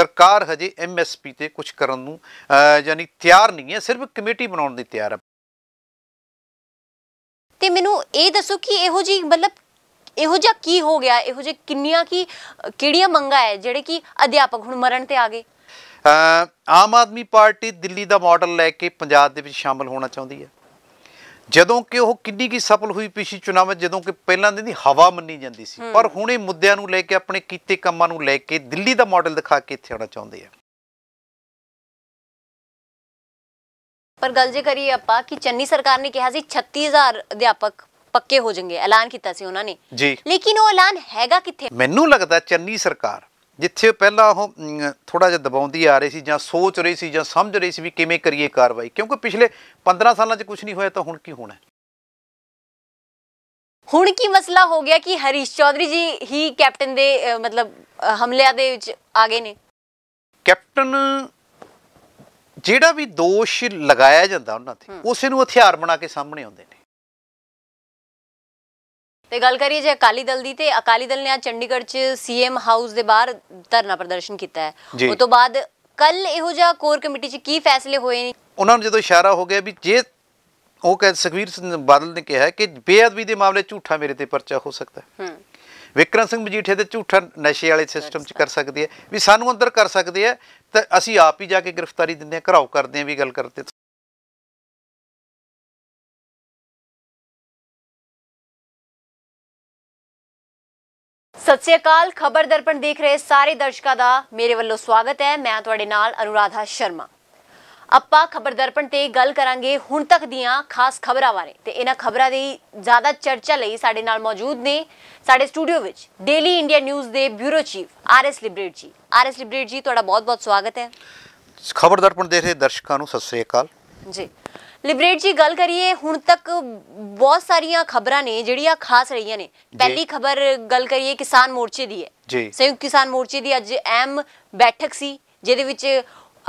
ਸਰਕਾਰ ਹਜੇ ਐਮਐਸਪੀ ਤੇ ਕੁਝ ਕਰਨ ਨੂੰ ਯਾਨੀ ਤਿਆਰ ਨਹੀਂ ਹੈ ਸਿਰਫ ਕਮੇਟੀ ਬਣਾਉਣ ਦੀ ਤਿਆਰ ਹੈ ਤੇ ਮੈਨੂੰ ਇਹ ਦੱਸੋ ਕਿ ਇਹੋ ਜੀ ਮਤਲਬ ਇਹੋ ਜਿਹਾ ਕੀ ਹੋ ਗਿਆ ਇਹੋ ਜੇ ਕਿੰਨੀਆਂ ਕੀ ਕਿਹੜੀਆਂ ਮੰਗਾਂ ਹੈ ਜਿਹੜੇ ਕਿ ਅਧਿਆਪਕ ਹੁਣ ਮਰਨ ਤੇ ਆ ਗਏ ਆਮ ਆਦਮੀ ਪਾਰਟੀ ਦਿੱਲੀ ਦਾ ਮਾਡਲ ਲੈ ਕੇ ਪੰਜਾਬ ਦੇ ਵਿੱਚ ਸ਼ਾਮਲ ਹੋਣਾ ਚਾਹੁੰਦੀ ਹੈ ਜਦੋਂ ਕਿ ਉਹ ਕਿੰਨੀ ਕੀ ਸਫਲ ਹੋਈ ਪਿਛੀ ਚੁਣਾਵਾਂ ਜਦੋਂ ਕਿ ਪਹਿਲਾਂ ਦਿਨ ਦੀ ਹਵਾ ਮੰਨੀ ਜਾਂਦੀ ਸੀ ਪਰ ਹੁਣ ਇਹ ਮੁੱਦਿਆਂ ਨੂੰ ਲੈ ਕੇ ਆਪਣੇ ਕੀਤੇ ਕੰਮਾਂ ਨੂੰ ਲੈ ਕੇ ਦਿੱਲੀ ਦਾ ਮਾਡਲ ਦਿਖਾ ਕੇ ਇੱਥੇ ਆਉਣਾ ਚਾਹੁੰਦੇ ਆ ਪਰ ਗੱਲ ਜੇ ਕਰੀਏ ਆਪਾਂ ਕਿ ਚੰਨੀ ਸਰਕਾਰ ਨੇ ਕਿਹਾ ਸੀ 36000 ਅਧਿਆਪਕ ਪੱਕੇ ਹੋ ਜਾਣਗੇ ਐਲਾਨ ਕੀਤਾ ਸੀ ਉਹਨਾਂ ਨੇ ਜੀ ਲੇਕਿਨ ਉਹ ਐਲਾਨ ਹੈਗਾ ਕਿੱਥੇ ਮੈਨੂੰ ਲੱਗਦਾ ਚੰਨੀ ਸਰਕਾਰ ਜਿੱਥੇ ਪਹਿਲਾਂ ਉਹ ਥੋੜਾ ਜਿਹਾ ਦਬਾਉਂਦੀ ਆ ਰਹੀ ਸੀ ਜਾਂ ਸੋਚ ਰਹੀ ਸੀ ਜਾਂ ਸਮਝ ਰਹੀ ਸੀ ਵੀ ਕਿਵੇਂ ਕਰੀਏ ਕਾਰਵਾਈ ਕਿਉਂਕਿ ਪਿਛਲੇ 15 ਸਾਲਾਂ 'ਚ ਕੁਝ ਨਹੀਂ ਹੋਇਆ ਤਾਂ ਹੁਣ ਕੀ ਹੋਣਾ ਹੁਣ ਕੀ ਮਸਲਾ ਹੋ ਗਿਆ ਕਿ ਹਰੀਸ਼ ਚੌਧਰੀ ਜੀ ਹੀ ਕੈਪਟਨ ਦੇ ਮਤਲਬ ਹਮਲਿਆਂ ਦੇ ਵਿੱਚ ਆ ਗਏ ਨੇ ਕੈਪਟਨ ਜਿਹੜਾ ਵੀ ਦੋਸ਼ ਲਗਾਇਆ ਜਾਂਦਾ ਉਹਨਾਂ ਤੇ ਉਸੇ ਨੂੰ ਹਥਿਆਰ ਬਣਾ ਕੇ ਸਾਹਮਣੇ ਆਉਂਦੇ ਨੇ ਤੇ ਗੱਲ ਕਰੀਏ ਜੇ ਅਕਾਲੀ ਦਲ ਦੀ ਤੇ ਅਕਾਲੀ ਦਲ ਨੇ ਆ ਚੰਡੀਗੜ੍ਹ 'ਚ ਸੀਐਮ ਹਾਊਸ ਦੇ ਬਾਹਰ ਧਰਨਾ ਪ੍ਰਦਰਸ਼ਨ ਕੀਤਾ ਹੈ ਉਸ ਤੋਂ ਬਾਅਦ ਕੱਲ ਇਹੋ ਜਿਹਾ ਕੋਰ ਕਮੇਟੀ 'ਚ ਕੀ ਫੈਸਲੇ ਹੋਏ ਨੇ ਉਹਨਾਂ ਨੂੰ ਜਦੋਂ ਇਸ਼ਾਰਾ ਹੋ ਗਿਆ ਵੀ ਜੇ ਉਹ ਕਹੇ ਸੁਖਵੀਰ ਸਿੰਘ ਬਾਦਲ ਨੇ ਕਿਹਾ ਕਿ ਬੇਅਦਬੀ ਦੇ ਮਾਮਲੇ ਝੂਠਾ ਮੇਰੇ ਤੇ ਪਰਚਾ ਹੋ ਸਕਦਾ ਵਿਕਰਮ ਸਿੰਘ ਮਜੀਠੇ ਤੇ ਝੂਠਾ ਨਸ਼ੇ ਵਾਲੇ ਸਿਸਟਮ 'ਚ ਕਰ ਸਕਦੇ ਆ ਵੀ ਸਾਨੂੰ ਅੰਦਰ ਕਰ ਸਕਦੇ ਆ ਤਾਂ ਅਸੀਂ ਆਪ ਹੀ ਜਾ ਕੇ ਗ੍ਰਿਫਤਾਰੀ ਦਿੰਦੇ ਆ ਘਰਾਓ ਕਰਦੇ ਆ ਵੀ ਗੱਲ ਕਰਦੇ ਸਤਿ ਸ੍ਰੀ ਅਕਾਲ ਖਬਰ ਦਰਪਣ ਦੇਖ ਰਹੇ ਸਾਰੇ ਦਰਸ਼ਕਾਂ ਦਾ ਮੇਰੇ ਵੱਲੋਂ ਸਵਾਗਤ ਹੈ ਮੈਂ ਤੁਹਾਡੇ ਨਾਲ ਅਨੁਰਾਧਾ ਸ਼ਰਮਾ ਅੱਪਾ ਖਬਰ ਦਰਪਣ ਤੇ ਗੱਲ ਕਰਾਂਗੇ ਹੁਣ ਤੱਕ ਦੀਆਂ ਖਾਸ ਖਬਰਾਂ ਬਾਰੇ ਤੇ ਇਹਨਾਂ ਖਬਰਾਂ ਦੀ ਜ਼ਿਆਦਾ ਚਰਚਾ ਲਈ ਸਾਡੇ ਨਾਲ ਮੌਜੂਦ ਨੇ ਸਾਡੇ ਸਟੂਡੀਓ ਵਿੱਚ ਡੇਲੀ ਇੰਡੀਆ ਨਿਊਜ਼ ਦੇ ਬਿਊਰੋ ਚੀਫ ਆਰ ਐਸ ਲਿਬਰੇਟ ਜੀ ਆਰ ਐਸ ਲਿਬਰੇਟ ਜੀ ਤੁਹਾਡਾ ਬਹੁਤ-ਬਹੁਤ ਸਵਾਗਤ ਹੈ ਖਬਰ ਦਰਪਣ ਦੇਖ ਰਹੇ ਦਰਸ਼ਕਾਂ ਨੂੰ ਸਤਿ ਸ੍ਰੀ ਅਕਾਲ ਜੀ ਲਿਬਰੇਟ ਜੀ ਗੱਲ ਕਰੀਏ ਹੁਣ ਤੱਕ ਬਹੁਤ ਸਾਰੀਆਂ ਖਬਰਾਂ ਨੇ ਜਿਹੜੀਆਂ ਖਾਸ ਰਹੀਆਂ ਨੇ ਪਹਿਲੀ ਖਬਰ ਗੱਲ ਕਰੀਏ ਕਿਸਾਨ ਮੋਰਚੇ ਦੀ ਹੈ ਜੀ ਕਿਸਾਨ ਮੋਰਚੇ ਦੀ ਅੱਜ ਐਮ ਬੈਠਕ ਸੀ ਜਿਹਦੇ ਵਿੱਚ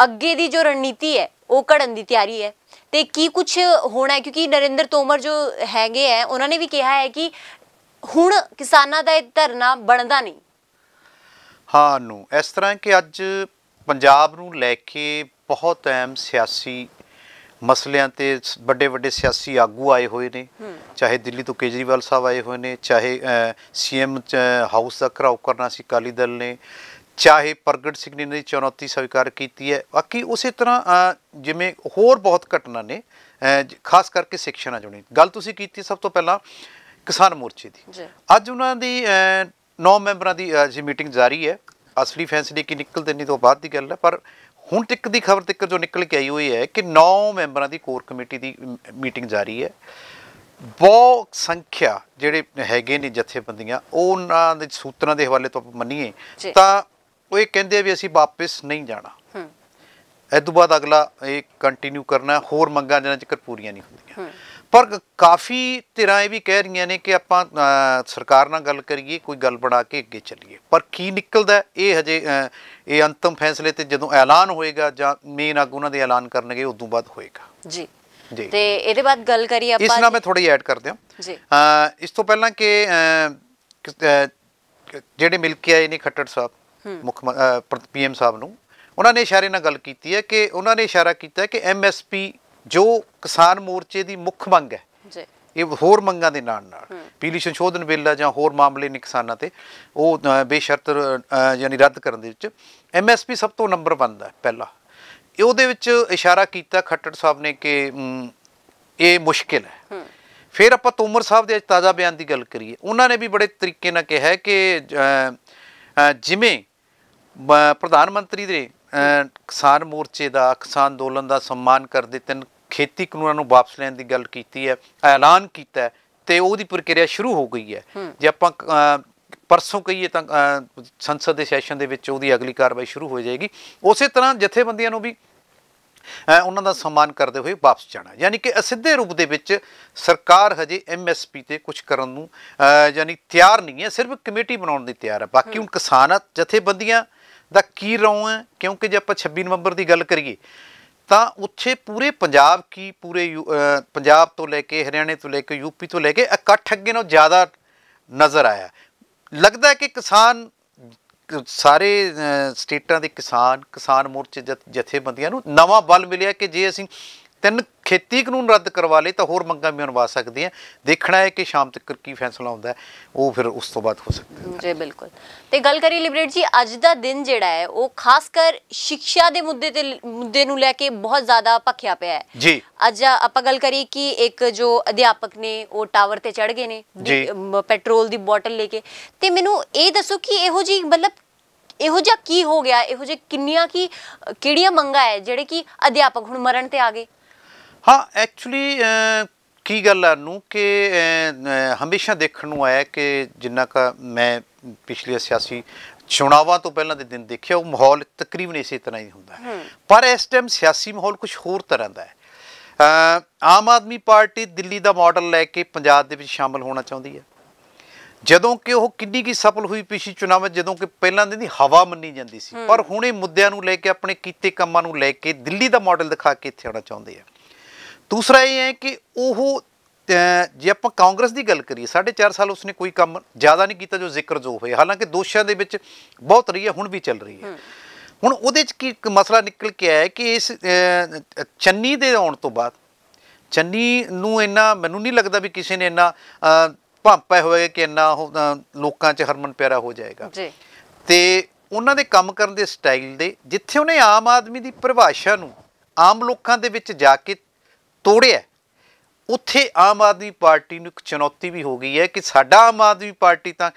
ਅੱਗੇ ਦੀ ਜੋ ਰਣਨੀਤੀ ਹੈ ਉਹ ਘੜਨ ਦੀ ਤਿਆਰੀ ਹੈ ਤੇ ਕੀ ਕੁਝ ਹੋਣਾ ਹੈ ਕਿਉਂਕਿ ਨਰਿੰਦਰ ਤੋਮਰ ਜੋ ਹੈਗੇ ਆ ਉਹਨਾਂ ਨੇ ਵੀ ਕਿਹਾ ਹੈ ਕਿ ਹੁਣ ਕਿਸਾਨਾਂ ਦਾ ਇਹ ਧਰਨਾ ਬਣਦਾ ਨਹੀਂ ਹਾਂ ਨੂੰ ਇਸ ਤਰ੍ਹਾਂ ਕਿ ਅੱਜ ਪੰਜਾਬ ਨੂੰ ਲੈ ਕੇ ਬਹੁਤ ਐਮ ਸਿਆਸੀ ਮਸਲਿਆਂ ਤੇ ਵੱਡੇ ਵੱਡੇ ਸਿਆਸੀ ਆਗੂ ਆਏ ਹੋਏ ਨੇ ਚਾਹੇ ਦਿੱਲੀ ਤੋਂ ਕੇਜਰੀਵਾਲ ਸਾਹਿਬ ਆਏ ਹੋਏ ਨੇ ਚਾਹੇ ਸੀਐਮ ਹਾਊਸ ਦਾ ਘਰਾਓ ਕਰਨਾ ਸੀ ਕਾਲੀ ਦਲ ਨੇ ਚਾਹੇ ਪ੍ਰਗਟ ਸਿੰਘ ਨੇ ਦੀ ਚੁਣੌਤੀ ਸਵੀਕਾਰ ਕੀਤੀ ਹੈ ਬਾਕੀ ਉਸੇ ਤਰ੍ਹਾਂ ਜਿਵੇਂ ਹੋਰ ਬਹੁਤ ਘਟਨਾ ਨੇ ਖਾਸ ਕਰਕੇ ਸਿੱਖਿਆ ਨਾਲ ਜੁੜੀ ਗੱਲ ਤੁਸੀਂ ਕੀਤੀ ਸਭ ਤੋਂ ਪਹਿਲਾਂ ਕਿਸਾਨ ਮੋਰਚੇ ਦੀ ਅੱਜ ਉਹਨਾਂ ਦੀ 9 ਮੈਂਬਰਾਂ ਦੀ ਜੀ ਮੀਟਿੰਗ ਜਾਰੀ ਹੈ ਅਸਲੀ ਫੈਸਲੇ ਕੀ ਨਿਕਲਦੇ ਨਹੀਂ ਤੋਂ ਬਾਅਦ ਦੀ ਗੱਲ ਹੈ ਪਰ ਹੁਣ ਤੱਕ ਦੀ ਖਬਰ ਤੱਕ ਜੋ ਨਿਕਲ ਕੇ ਆਈ ਹੋਈ ਹੈ ਕਿ 9 ਮੈਂਬਰਾਂ ਦੀ ਕੋਰ ਕਮੇਟੀ ਦੀ ਮੀਟਿੰਗ ਜਾਰੀ ਹੈ ਬਹੁ ਸੰਖਿਆ ਜਿਹੜੇ ਹੈਗੇ ਨੇ ਜਥੇਬੰਦੀਆਂ ਉਹਨਾਂ ਦੇ ਸੂਤਰਾਂ ਦੇ ਹਵਾਲੇ ਤੋਂ ਮੰਨੀਏ ਤਾਂ ਉਹ ਇਹ ਕਹਿੰਦੇ ਆ ਵੀ ਅਸੀਂ ਵਾਪਸ ਨਹੀਂ ਜਾਣਾ ਇਸ ਤੋਂ ਬਾਅਦ ਅਗਲਾ ਇਹ ਕੰਟੀਨਿਊ ਕਰਨਾ ਹੋਰ ਮੰਗਾਂ ਜਿਹਨਾਂ ਚ ਪੂਰੀਆਂ ਨਹੀਂ ਹੁੰਦੀਆਂ ਪਰ ਕਾਫੀ ਧਿਰਾਂ ਇਹ ਵੀ ਕਹਿ ਰਹੀਆਂ ਨੇ ਕਿ ਆਪਾਂ ਸਰਕਾਰ ਨਾਲ ਗੱਲ ਕਰੀਏ ਕੋਈ ਗੱਲ ਬਣਾ ਕੇ ਅੱਗੇ ਚੱਲੀਏ ਪਰ ਕੀ ਨਿਕਲਦਾ ਇਹ ਹਜੇ ਇਹ ਅੰਤਮ ਫੈਸਲੇ ਤੇ ਜਦੋਂ ਐਲਾਨ ਹੋਏਗਾ ਜਾਂ ਮੇਨ ਆਗੂ ਉਹਨਾਂ ਦੇ ਐਲਾਨ ਕਰਨਗੇ ਉਦੋਂ ਬਾਅਦ ਹੋਏਗਾ ਜੀ ਜੀ ਤੇ ਇਹਦੇ ਬਾਅਦ ਗੱਲ ਕਰੀ ਆਪਾਂ ਇਸ ਨਾਲ ਮੈਂ ਥੋੜੀ ਐਡ ਕਰਦੇ ਹਾਂ ਜੀ ਇਸ ਤੋਂ ਪਹਿਲਾਂ ਕਿ ਜਿਹੜੇ ਮਿਲ ਕੇ ਆਏ ਨੇ ਖੱਟੜ ਸਾਹਿਬ ਮੁੱਖ ਪੀਐਮ ਸਾਹਿਬ ਨੂੰ ਉਹਨਾਂ ਨੇ ਇਸ਼ਾਰੇ ਨਾਲ ਗੱਲ ਕੀਤੀ ਹੈ ਕਿ ਉਹਨਾਂ ਨੇ ਇਸ਼ਾਰਾ ਕੀਤਾ ਕਿ ਐਮਐਸਪੀ ਜੋ ਕਿਸਾਨ ਮੋਰਚੇ ਦੀ ਮੁੱਖ ਮੰਗ ਹੈ ਜੀ ਇਹ ਹੋਰ ਮੰਗਾਂ ਦੇ ਨਾਲ ਨਾਲ ਪੀਲੀ ਸੰਸ਼ੋਧਨ ਬਿੱਲ ਜਾਂ ਹੋਰ ਮਾਮਲੇ ਨੇ ਕਿਸਾਨਾਂ ਤੇ ਉਹ ਬੇਸ਼ਰਤ ਯਾਨੀ ਰੱਦ ਕਰਨ ਦੇ ਵਿੱਚ ਐਮਐਸਪੀ ਸਭ ਤੋਂ ਨੰਬਰ 1 ਹੈ ਪਹਿਲਾ ਇਹ ਉਹਦੇ ਵਿੱਚ ਇਸ਼ਾਰਾ ਕੀਤਾ ਖੱਟੜ ਸਾਹਿਬ ਨੇ ਕਿ ਇਹ ਮੁਸ਼ਕਿਲ ਹੈ ਫਿਰ ਆਪਾਂ ਤੋਮਰ ਸਾਹਿਬ ਦੇ ਅੱਜ ਤਾਜ਼ਾ ਬਿਆਨ ਦੀ ਗੱਲ ਕਰੀਏ ਉਹਨਾਂ ਨੇ ਵੀ ਬੜੇ ਤਰੀਕੇ ਨਾਲ ਕਿਹਾ ਕਿ ਜਿਵੇਂ ਪ੍ਰਧਾਨ ਮੰਤਰੀ ਦੇ ਕਿਸਾਨ ਮੋਰਚੇ ਦਾ ਕਿਸਾਨ ਅੰਦੋਲਨ ਦਾ ਸਨਮਾਨ ਕਰਦੇ ਤਿੰਨ ਖੇਤੀ ਕਾਨੂੰਨਾਂ ਨੂੰ ਵਾਪਸ ਲੈਣ ਦੀ ਗੱਲ ਕੀਤੀ ਹੈ ਐਲਾਨ ਕੀਤਾ ਤੇ ਉਹਦੀ ਪ੍ਰਕਿਰਿਆ ਸ਼ੁਰੂ ਹੋ ਗਈ ਹੈ ਜੇ ਆਪਾਂ ਪਰਸੋਂ ਕਹੀਏ ਤਾਂ ਸੰਸਦ ਦੇ ਸੈਸ਼ਨ ਦੇ ਵਿੱਚ ਉਹਦੀ ਅਗਲੀ ਕਾਰਵਾਈ ਸ਼ੁਰੂ ਹੋ ਜਾਏਗੀ ਉਸੇ ਤਰ੍ਹਾਂ ਜਥੇਬੰਦੀਆਂ ਨੂੰ ਵੀ ਉਹਨਾਂ ਦਾ ਸਨਮਾਨ ਕਰਦੇ ਹੋਏ ਵਾਪਸ ਜਾਣਾ ਯਾਨੀ ਕਿ ਅਸਿੱਧੇ ਰੂਪ ਦੇ ਵਿੱਚ ਸਰਕਾਰ ਹਜੇ ਐਮਐਸਪੀ ਤੇ ਕੁਝ ਕਰਨ ਨੂੰ ਯਾਨੀ ਤਿਆਰ ਨਹੀਂ ਹੈ ਸਿਰਫ ਕਮੇਟੀ ਬਣਾਉਣ ਦੀ ਤਿਆਰ ਹੈ ਬਾਕੀ ਹੁਣ ਕਿਸਾਨ ਜਥੇਬੰਦੀਆਂ ਦਾ ਕੀ ਰੌਂ ਹੈ ਕਿਉਂਕਿ ਜੇ ਆਪਾਂ 26 ਨਵੰਬਰ ਦੀ ਗੱਲ ਕਰੀਏ ਤਾਂ ਉੱਥੇ ਪੂਰੇ ਪੰਜਾਬ ਕੀ ਪੂਰੇ ਪੰਜਾਬ ਤੋਂ ਲੈ ਕੇ ਹਰਿਆਣੇ ਤੋਂ ਲੈ ਕੇ ਯੂਪੀ ਤੋਂ ਲੈ ਕੇ ਇਕੱਠ ਅੱਗੇ ਨੂੰ ਜ਼ਿਆਦਾ ਨਜ਼ਰ ਆਇਆ ਲੱਗਦਾ ਕਿ ਕਿਸਾਨ ਸਾਰੇ ਸਟੇਟਾਂ ਦੇ ਕਿਸਾਨ ਕਿਸਾਨ ਮੋਰਚੇ ਜਥੇਬੰਦੀਆਂ ਨੂੰ ਨਵਾਂ ਬਲ ਮਿਲਿਆ ਕਿ ਜੇ ਅਸੀਂ ਤਿੰਨ ਖੇਤੀ ਕਾਨੂੰਨ ਰੱਦ ਕਰਵਾ ਲਏ ਤਾਂ ਹੋਰ ਮੰਗਾਂ ਵੀ ਅਨਵਾ ਸਕਦੀਆਂ ਦੇਖਣਾ ਹੈ ਕਿ ਸ਼ਾਮ ਤੱਕ ਕੀ ਫੈਸਲਾ ਆਉਂਦਾ ਉਹ ਫਿਰ ਉਸ ਤੋਂ ਬਾਅਦ ਹੋ ਸਕਦਾ ਜੀ ਬਿਲਕੁਲ ਤੇ ਗੱਲ ਕਰੀ ਲਿਬਰੇਟ ਜੀ ਅੱਜ ਦਾ ਦਿਨ ਜਿਹੜਾ ਹੈ ਉਹ ਖਾਸ ਕਰ ਸਿੱਖਿਆ ਦੇ ਮੁੱਦੇ ਤੇ ਮੁੱਦੇ ਨੂੰ ਲੈ ਕੇ ਬਹੁਤ ਜ਼ਿਆਦਾ ਭਖਿਆ ਪਿਆ ਹੈ ਜੀ ਅੱਜ ਆਪਾਂ ਗੱਲ ਕਰੀ ਕਿ ਇੱਕ ਜੋ ਅਧਿਆਪਕ ਨੇ ਉਹ ਟਾਵਰ ਤੇ ਚੜ ਗਏ ਨੇ ਪੈਟਰੋਲ ਦੀ ਬੋਟਲ ਲੈ ਕੇ ਤੇ ਮੈਨੂੰ ਇਹ ਦੱਸੋ ਕਿ ਇਹੋ ਜੀ ਮਤਲਬ ਇਹੋ ਜਿਹਾ ਕੀ ਹੋ ਗਿਆ ਇਹੋ ਜਿਹੇ ਕਿੰਨੀਆਂ ਕੀ ਕਿਹੜੀਆਂ ਮੰਗਾ ਹੈ ਜਿਹੜੇ ਕਿ ਅਧਿਆਪਕ ਹੁਣ ਮਰਨ ਤੇ ਆ ਗਏ ਹਾਂ ਐਕਚੁਅਲੀ ਕੀ ਗੱਲ ਆ ਨੂੰ ਕਿ ਹਮੇਸ਼ਾ ਦੇਖਣ ਨੂੰ ਆਇਆ ਕਿ ਜਿੰਨਾ ਕ ਮੈਂ ਪਿਛਲੇ ਸਿਆਸੀ ਚੋਣਾਵਾਂ ਤੋਂ ਪਹਿਲਾਂ ਦੇ ਦਿਨ ਦੇਖਿਆ ਉਹ ਮਾਹੌਲ ਤਕਰੀਬਨ ਇਸੇ ਤਰ੍ਹਾਂ ਹੀ ਹੁੰਦਾ ਪਰ ਇਸ ਟਾਈਮ ਸਿਆਸੀ ਮਾਹੌਲ ਕੁਝ ਹੋਰ ਤਰ੍ਹਾਂ ਦਾ ਹੈ ਆਮ ਆਦਮੀ ਪਾਰਟੀ ਦਿੱਲੀ ਦਾ ਮਾਡਲ ਲੈ ਕੇ ਪੰਜਾਬ ਦੇ ਵਿੱਚ ਸ਼ਾਮਲ ਹੋਣਾ ਚਾਹੁੰਦੀ ਹੈ ਜਦੋਂ ਕਿ ਉਹ ਕਿੰਨੀ ਕੀ ਸਫਲ ਹੋਈ ਪਿਛਲੀ ਚੋਣਾਵਾਂ ਜਦੋਂ ਕਿ ਪਹਿਲਾਂ ਦਿਨ ਦੀ ਹਵਾ ਮੰਨੀ ਜਾਂਦੀ ਸੀ ਪਰ ਹੁਣ ਇਹ ਮੁੱਦਿਆਂ ਨੂੰ ਲੈ ਕੇ ਆਪਣੇ ਕੀਤੇ ਕੰਮਾਂ ਨੂੰ ਲੈ ਕੇ ਦਿੱਲੀ ਦਾ ਮਾਡਲ ਦਿਖਾ ਕੇ ਇੱਥੇ ਆਉਣਾ ਚਾਹੁੰਦੇ ਆ ਦੂਸਰਾ ਇਹ ਹੈ ਕਿ ਉਹ ਜੇ ਆਪਾਂ ਕਾਂਗਰਸ ਦੀ ਗੱਲ ਕਰੀਏ 4.5 ਸਾਲ ਉਸਨੇ ਕੋਈ ਕੰਮ ਜ਼ਿਆਦਾ ਨਹੀਂ ਕੀਤਾ ਜੋ ਜ਼ਿਕਰ ਜੋ ਹੋਏ ਹਾਲਾਂਕਿ ਦੋਸ਼ਾਂ ਦੇ ਵਿੱਚ ਬਹੁਤ ਰਹੀ ਹੈ ਹੁਣ ਵੀ ਚੱਲ ਰਹੀ ਹੈ ਹੁਣ ਉਹਦੇ ਚ ਕੀ ਮਸਲਾ ਨਿਕਲ ਕੇ ਆਇਆ ਕਿ ਇਸ ਚੰਨੀ ਦੇ ਆਉਣ ਤੋਂ ਬਾਅਦ ਚੰਨੀ ਨੂੰ ਇੰਨਾ ਮੈਨੂੰ ਨਹੀਂ ਲੱਗਦਾ ਵੀ ਕਿਸੇ ਨੇ ਇੰਨਾ ਭਾਂਪਾ ਹੋਇਆ ਕਿ ਇੰਨਾ ਲੋਕਾਂ 'ਚ ਹਰਮਨ ਪਿਆਰਾ ਹੋ ਜਾਏਗਾ ਜੀ ਤੇ ਉਹਨਾਂ ਦੇ ਕੰਮ ਕਰਨ ਦੇ ਸਟਾਈਲ ਦੇ ਜਿੱਥੇ ਉਹਨੇ ਆਮ ਆਦਮੀ ਦੀ ਪਰਿਭਾਸ਼ਾ ਨੂੰ ਆਮ ਲੋਕਾਂ ਦੇ ਵਿੱਚ ਜਾ ਕੇ ਤੋੜਿਆ ਉੱਥੇ ਆਮ ਆਦਮੀ ਪਾਰਟੀ ਨੂੰ ਇੱਕ ਚੁਣੌਤੀ ਵੀ ਹੋ ਗਈ ਹੈ ਕਿ ਸਾਡਾ ਆਮ ਆਦਮੀ ਪਾਰਟੀ ਤਾਂ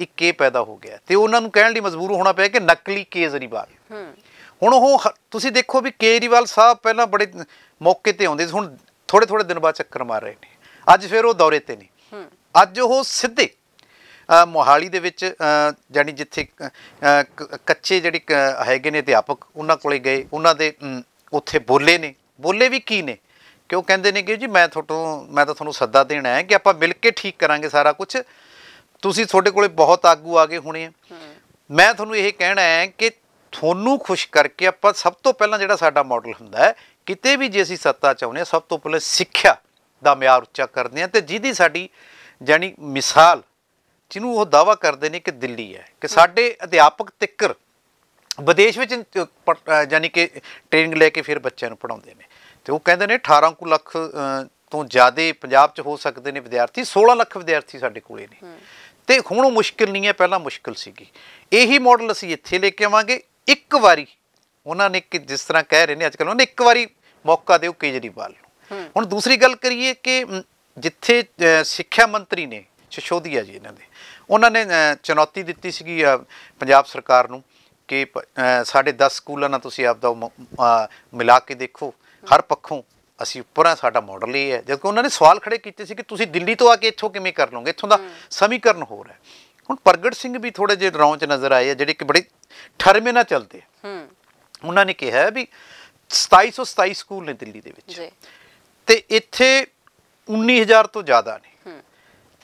ਇੱਕ ਪੈਦਾ ਹੋ ਗਿਆ ਤੇ ਉਹਨਾਂ ਨੂੰ ਕਹਿਣ ਲਈ ਮਜਬੂਰ ਹੋਣਾ ਪਿਆ ਕਿ ਨਕਲੀ ਕੇਜਰੀਵਾਲ ਹੁਣ ਉਹ ਤੁਸੀਂ ਦੇਖੋ ਵੀ ਕੇਜਰੀਵਾਲ ਸਾਹਿਬ ਪਹਿਲਾਂ ਬੜੇ ਮੌਕੇ ਤੇ ਆਉਂਦੇ ਸੀ ਹੁਣ ਥੋੜੇ ਥੋੜੇ ਦਿਨ ਬਾਅਦ ਚੱਕਰ ਮਾਰ ਰਹੇ ਨੇ ਅੱਜ ਫਿਰ ਉਹ ਦੌਰੇ ਤੇ ਨੇ ਅੱਜ ਉਹ ਸਿੱਧੇ ਮੋਹਾਲੀ ਦੇ ਵਿੱਚ ਜਾਨੀ ਜਿੱਥੇ ਕੱਚੇ ਜਿਹੜੇ ਹੈਗੇ ਨੇ ਅਧਿਆਪਕ ਉਹਨਾਂ ਕੋਲੇ ਗਏ ਉਹਨਾਂ ਦੇ ਉੱਥੇ ਬੋਲੇ ਨੇ ਬੋਲੇ ਵੀ ਕੀ ਨੇ ਕਿ ਉਹ ਕਹਿੰਦੇ ਨੇ ਕਿ ਜੀ ਮੈਂ ਤੁਹਾਨੂੰ ਮੈਂ ਤਾਂ ਤੁਹਾਨੂੰ ਸੱਦਾ ਦੇਣਾ ਹੈ ਕਿ ਆਪਾਂ ਮਿਲ ਕੇ ਠੀਕ ਕਰਾਂਗੇ ਸਾਰਾ ਕੁਝ ਤੁਸੀਂ ਤੁਹਾਡੇ ਕੋਲੇ ਬਹੁਤ ਆਗੂ ਆ ਗਏ ਹੋਣੇ ਆ ਮੈਂ ਤੁਹਾਨੂੰ ਇਹ ਕਹਿਣਾ ਹੈ ਕਿ ਤੁਹਾਨੂੰ ਖੁਸ਼ ਕਰਕੇ ਆਪਾਂ ਸਭ ਤੋਂ ਪਹਿਲਾਂ ਜਿਹੜਾ ਸਾਡਾ ਮਾਡਲ ਹੁੰਦਾ ਹੈ ਕਿਤੇ ਵੀ ਜੇ ਅਸੀਂ ਸੱਤਾ ਚਾਹੁੰਦੇ ਸਭ ਤੋਂ ਪਹਿਲਾਂ ਸਿੱਖਿਆ ਦਾ ਮਿਆਰ ਉੱਚਾ ਕਰਦੇ ਆ ਤੇ ਜਿਹਦੀ ਸਾਡੀ ਜਾਨੀ ਮਿਸਾਲ ਜਿਹਨੂੰ ਉਹ ਦਾਵਾ ਕਰਦੇ ਨੇ ਕਿ ਦਿੱਲੀ ਹੈ ਕਿ ਸਾਡੇ ਅਧਿਆਪਕ ਤਿੱਕਰ ਵਿਦੇਸ਼ ਵਿੱਚ ਜਾਨੀ ਕਿ ਟ੍ਰੇਨਿੰਗ ਲੈ ਕੇ ਫਿਰ ਬੱਚਿਆਂ ਨੂੰ ਪੜਾਉਂਦੇ ਨੇ ਤੇ ਉਹ ਕਹਿੰਦੇ ਨੇ 18 ਕੁ ਲੱਖ ਤੋਂ ਜ਼ਿਆਦਾ ਪੰਜਾਬ 'ਚ ਹੋ ਸਕਦੇ ਨੇ ਵਿਦਿਆਰਥੀ 16 ਲੱਖ ਵਿਦਿਆਰਥੀ ਸਾਡੇ ਕੋਲੇ ਨੇ ਤੇ ਹੁਣ ਉਹ ਮੁਸ਼ਕਿਲ ਨਹੀਂ ਹੈ ਪਹਿਲਾਂ ਮੁਸ਼ਕਿਲ ਸੀਗੀ ਇਹੀ ਮਾਡਲ ਅਸੀਂ ਇੱਥੇ ਲੈ ਕੇ ਆਵਾਂਗੇ ਇੱਕ ਵਾਰੀ ਉਹਨਾਂ ਨੇ ਕਿ ਜਿਸ ਤਰ੍ਹਾਂ ਕਹਿ ਰਹੇ ਨੇ ਅੱਜ ਕੱਲ੍ਹ ਉਹਨੇ ਇੱਕ ਵਾਰੀ ਮੌਕਾ ਦਿਓ ਕੇਜਰੀਵਾਲ ਨੂੰ ਹੁਣ ਦੂਸਰੀ ਗੱਲ ਕਰੀਏ ਕਿ ਜਿੱਥੇ ਸਿੱਖਿਆ ਮੰਤਰੀ ਨੇ ਸ਼ਸ਼ੋਦੀਆ ਜੀ ਇਹਨਾਂ ਦੇ ਉਹਨਾਂ ਨੇ ਚੁਣੌਤੀ ਦਿੱਤੀ ਸੀਗੀ ਪੰਜਾਬ ਸਰਕਾਰ ਨੂੰ ਕਿ ਸਾਡੇ 10 ਸਕੂਲਾਂ ਨਾਲ ਤੁਸੀਂ ਆਪ ਦਾ ਮਿਲਾ ਕੇ ਦੇਖੋ ਹਰ ਪੱਖੋਂ ਅਸੀਂ ਪੂਰਾ ਸਾਡਾ ਮਾਡਲ ਇਹ ਹੈ ਜਦ ਕਿ ਉਹਨਾਂ ਨੇ ਸਵਾਲ ਖੜੇ ਕੀਤੇ ਸੀ ਕਿ ਤੁਸੀਂ ਦਿੱਲੀ ਤੋਂ ਆ ਕੇ ਇੱਥੋਂ ਕਿਵੇਂ ਕਰ ਲਓਗੇ ਇੱਥੋਂ ਦਾ ਸਮੀਕਰਨ ਹੋਰ ਹੈ ਹੁਣ ਪ੍ਰਗਟ ਸਿੰਘ ਵੀ ਥੋੜੇ ਜਿਹੇ ਡਰਾਉਂ ਚ ਨਜ਼ਰ ਆਏ ਆ ਜਿਹੜੇ ਕਿ ਬੜੇ ਠਰਮੇ ਨਾਲ ਚੱਲਦੇ ਹੂੰ ਉਹਨਾਂ ਨੇ ਕਿਹਾ ਵੀ 2727 ਸਕੂਲ ਨੇ ਦਿੱਲੀ ਦੇ ਵਿੱਚ ਤੇ ਇੱਥੇ 19000 ਤੋਂ ਜ਼ਿਆਦਾ ਨੇ